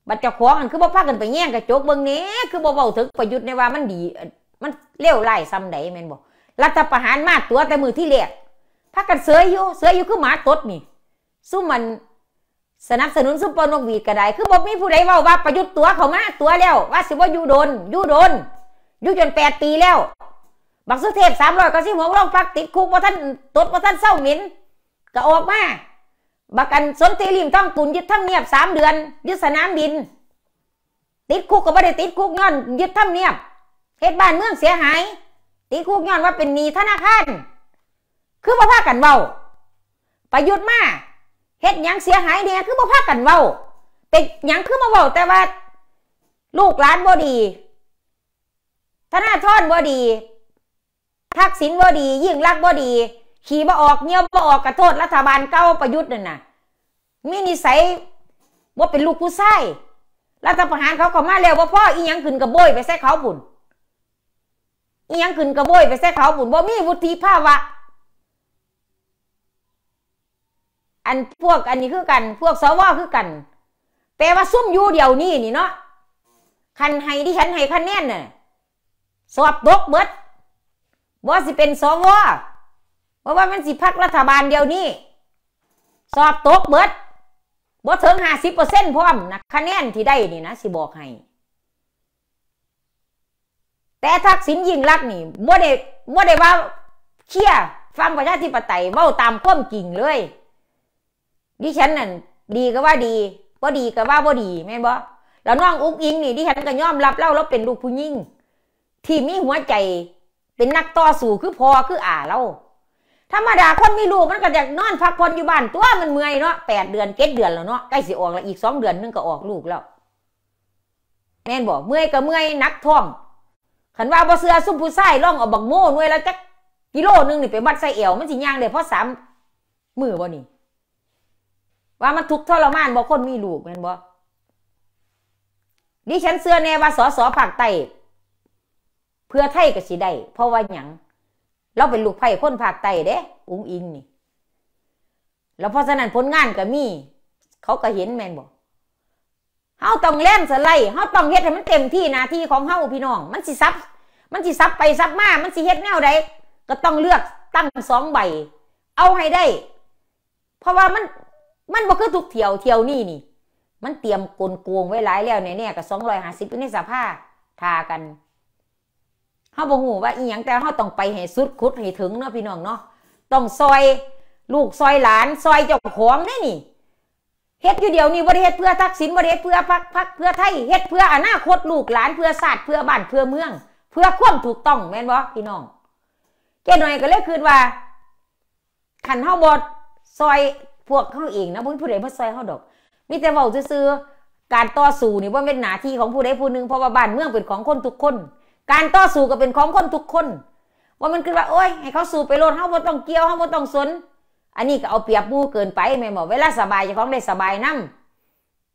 บัตรจ้าของอันคือบ่พากันไปแย่งกับโจกเบิ่งนี้คือบ่เบาถึงประยุทธ์ในว่ามันดีมันเลี้ยวไล่ซ้ำไดแม่นบอกรัฐประหารมาตัวแต่มือที่เรียกพากันเสืออยู่เสืออยู่คือหมาตดนี่ซุ่มมันสนับสนุนซุปเปอร์นกหวีดก็ได้คือบอกมีผู้ใดว่าว่าประยุทธ์ตัวเขามาตัวแล้ว ว่าสิว่าอยู่โดนอยู่โดนอยู่จนแปดปีแล้ว บักสุเทพสามร้อยก็สิหัวร่องพักติดคุกว่าท่านตดว่าท่านเศร้าหมิ่นก็ออกมาบักกันสนเทลิมต้องตุนยึดทั้งเนียบสามเดือนยึดสนามบิน ติดคุกก็ไม่ได้ติดคุกย้อน ยึดทั้งเนียบเหตุบ้านเมืองเสียหาย ติดคุกย้อนว่าเป็นหนี้ธนาคารคือว่าพากันเบาประยุทธ์มาเฮ็ดยังเสียหายเนี่ยคือบ่พากันเว้าเป็นยังคือมาเว้าแต่ว่า ลูกหลานบ่ดี ธนาทอบ่ดี ทักษิณบ่ดี ยิ่งรักบ่ดี ขี่บ่ออกเงี้ยวบ่ออกกระโทษรัฐบาลเก้าประยุทธ์นั่นน่ะ มีนิสัยว่าเป็นลูกผู้ไส้รัฐประหารเขาเข้ามาแล้วว่าพ่ออีหยังขึ้นกระโบยไปแท่เขาบุญอีหยังขึ้นกระโบย ไปแท่เขาบุญบ่มีวุฒิภาวะอันพวกอันนี้คือกัน พวกสวคือกันแปลว่าซุ่มอยู่เดียวนี่นี่เนาะคันให้ที่ฉันให้คะแนนน่ะสอบตกเบิดว่าสิเป็นสวเพราะว่ามันสิพักรัฐบาลเดียวนี้ สอบตกเบิดบ่ถึงห้าสิบเปอร์เซ็นต์พร้อมนะคะแนนที่ได้นี่นะสิบอกให้แต่ทักษิณยิ่งรักนี่บ่ได้บ่ได้ว่าเคี่ยฟังประชาธิปไตยเว้าตามข้อมจริงเลยดิฉันนั่นดีก็ว่าดีบ่ดีก็ว่าบ่ดีแม่บ่แล้วน้องอุ๊กอิง นี่ดิฉันก็ยอมรับเล่าแล้วเป็นลูกผู้หญิงที่มีหัวใจเป็นนักต่อสู้คือพอคืออ่าเราธรรมดาคนมีลูกมันก็อยากนอนพักผ่อนอยู่บ้าน ตัวมันเมื่อยเนาะแปดเดือนเกตดเดือนแล้วเนาะใกล้สิออกแล้วอีกสองเดือนนึงก็ออกลูกแล้วแม่บอกเมื่อยก็เมื่อยนักท่องขันว่าบ่เสือสุ่มผู้ใส่ร่องออกบักโม่หน่วยแล้วจักกิโลนึงนี่ไปวัดใส่เอวมันสิย่างเลยเพราะสามมือบ่นี่ว่ามันทุกข์ทรมานบอกคนมีลูกเห็นบอก ดิฉันเสื้อแน่ว่าสอสอผักไตเพื่อไทยกับสีได้เพราะว่าหยัง เราเป็นลูกไผ่คนผักไตเด้อุ้งอิงนี่ แล้วเพราะฉะนั้นผลงานก็มี เขาก็เห็นแมนบอกเฮาต้องเล่นสไลด์เฮาต้องเฮ็ดให้มันเต็มที่นาที่ของเฮาพี่น้อง มันสิซับ มันสิซับไปซับมามันสิเฮ็ดแนวใดก็ต้องเลือกตั้งสองใบ เอาให้ได้ เพราะว่ามันมันบอกคือทุกเที่ยวเที่ยวนี่นี่ มันเตรียม กลโกงไว้หลายแล้วเนี่ยเนี่ยกับสองร้อยห้าสิบอยู่ในสภาทากัน เฮาบ่หูว่าอีหยังแต่เฮาต้องไปให้สุดคุดให้ถึงเนาะพี่น้องเนาะ ต้องซอยลูกซอยหลานซอยเจ้าของได้นี่ เฮ็ดอยู่เดียวนี่บริเฮ็ดเพื่อทักษิณบริเฮ็ดเพื่อพักพักเพื่อไทยเฮ็ดเพื่ออนาคตลูกหลานเพื่อศาสตร์เพื่อบ้านเพื่อเมือง เพื่อความถูกต้อง แม่นบ่พี่น้องแกหน่อยก็เลยคืนว่าขันเฮาบดซอยพวกเขาเองนะพวกผู้ใดผู้ซอยเขาดอกมีแต่เว้าซื่อการต่อสู้นี่ว่าเป็นหน้าที่ของผู้ใดผู้หนึ่งเพราะว่าบ้านเมืองเป็นของคนทุกคน การต่อสู้ก็เป็นของคนทุกคน ว่ามันคือว่าโอ้ยให้เขาสู้ไปโลดเขาบ่ต้องเกี่ยวเขาบ่ต้องสน อันนี้ก็เอาเปรียบมู่เกินไปแม่หมอเวลาสบายจะของได้สบายน่ม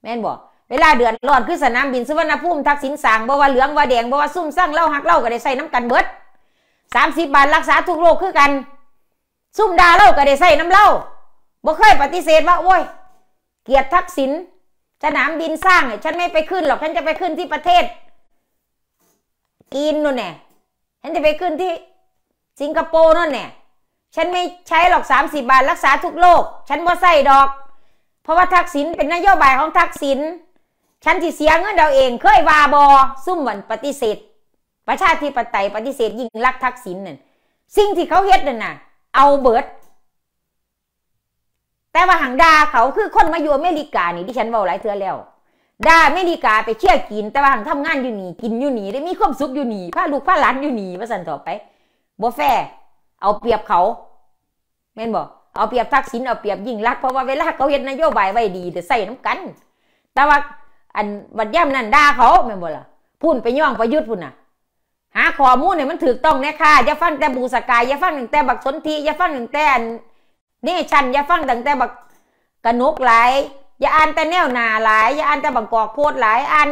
แม่นบอก เวลาเดือดร้อนคือสนามบินสุวรรณภูมิทักษิณสางบ่ว่าเหลืองว่าแดงบ่ว่าซุ่มสร้างเล่าหักเล่าก็ได้ใส่น้ำกันเบิดสามสิบบาทรักษาทุกโรคคือกัน ซุ่มดาเล่าก็ได้ใส่น้ำเล่าบ่เคยปฏิเสธว่าโอ้ยเกียรติทักษิณสนามบินสร้างฉันไม่ไปขึ้นหรอกฉันจะไปขึ้นที่ประเทศกินนู่นแน่ฉันจะไปขึ้นที่สิงคโปร์นู่นแน่ฉันไม่ใช้หรอกสามสิบาทรักษาทุกโรคฉันบ่าใส่ดอก เพราะว่าทักษิณเป็นนโยบายของทักษิณฉันที่เสียเงินเราเอง เคยวาบอซุ่มวันปฏิเสธ ประชาธิปไตยปฏิเสธ ยิ่งรักทักษิณนั่นสิ่งที่เขาเฮ็ดนั่นน่ะเอาเบิร์ดแต่ว่าหังดาเขาคือคนมาอยู่อเมริกานี่ที่ฉันบวกหลายเทื่อแล้วดาอเมริกาไปเชี่ยกินแต่ว่าหังทำงานอยู่นี่ กินอยู่นี่ได้มีความสุขอยู่นี่พาลูกพาหลานอยู่นี่ว่าสันต่อไปบัแฟ เอาเปรียบเขาแม่นบกเอาเปรียบทักษิณเอาเปรียบยิ่งรักเพราะว่าเวลาเขาเห็นนโยบายไว้ดีแต่ใส่น้ำกัน แต่ว่าอันวัดย่ำนั่นดาเขาแม่นบกล่ะพูนไปย่องประยุทธ์พูน่ะ หาข้อมูลเนี่ยมันถูกต้องแน่ค่ะอย่าฟังแต่บูสกายอย่าฟังหนึ่งแต่บักสนทีอย่าฟังแต่นี่ฉันอย่าฟังตั้งแต่บักกระนกไหลอย่าอ่านแต่แนวหนาหลายอย่าอ่านแต่บังกอกโพดหลายอ่าน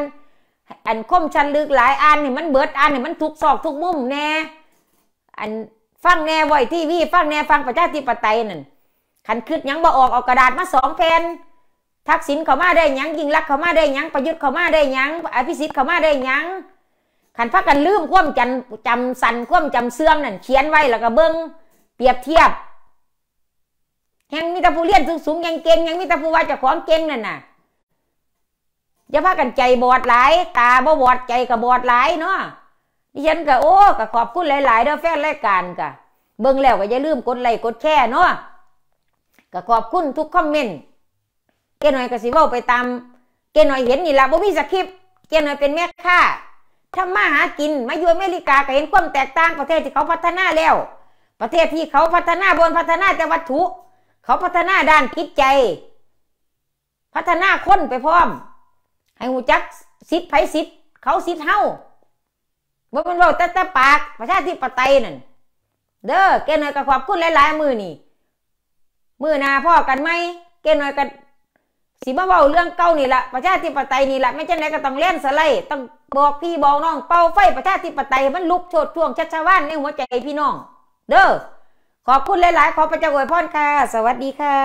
อัน คมชันลึกหลายอ่านี่้มันเบิดอ่านี่้มันทุกซอก ทุก มุมแน่อันฟังแน่ไว้ที่วีฟัง แน่ ฟัง ประชาธิปไตยนั่นขันคืดยังบ่ออกออกกระดาษมาสองแผ่นทักษิณเขามาได้ยังยิงรักเขามาได้ยังประยุทธ์เขามาได้ยังอภิสิทธิ์เขามาได้ยังขันพักกันลืมคว่ำจนจำสันคว่ำจำเสื่อมนั่นเขียนไว้แล้วก็เบิ้งเปรียบเทียบยังมีตะผู้เลี้ยนสูงสูงยังเก่งยังมีตะผู้ว่าจะของเก่งนั่นน่ะอย่าพากันใจบอดหลาย ตาบ่บอดใจกับบอดหลายเนาะดิฉันก็โอ้ ก็ขอบคุณหลายๆเด้อแฟนรายการก็เบิ่งแล้วก็อย่าลืมกดไลค์กดแชร์เนาะก็ขอบคุณทุก คอมเมนต์ เก้หน่อยก็สิเว้าไปตาม เก้หน่อยเห็นนี่ละบ่มีสคริปต์เก้หน่อยเป็นแม่ค้าทำมาหากินมาอยู่อเมริกาก็เห็นความแตกต่างประเทศที่เขาพัฒนาแล้ว ประเทศที่เขาพัฒนาบนพัฒนาแต่วัตถุเขาพัฒนาด้านคิดใจ พัฒนาคนไปพร้อม ให้หูจักซิดไผซิดเขาซิดเฮาเฮาบอเป็นเราแต่แต่ปากประชาธิปไตยนั่นเด้อเกณฑ์หน่อยกับขอบคุณหลายๆมือนี่มือนาพ่อกันไหมเกณฑ์หน่อยกับสิมาเบาเรื่องเก่านี่ละประชาธิปไตยนี่ละไม่ใช่ไหนก็ต้องเล่นสไลด์ต้องบอกพี่บอกน้องเป่าไฟประชาธิปไตยมันลุกโชดช่วงชัชวานในหัวใจพี่น้องเด้อขอบคุณหลาย ๆ ขอพระเจ้าอวยพรค่ะ สวัสดีค่ะ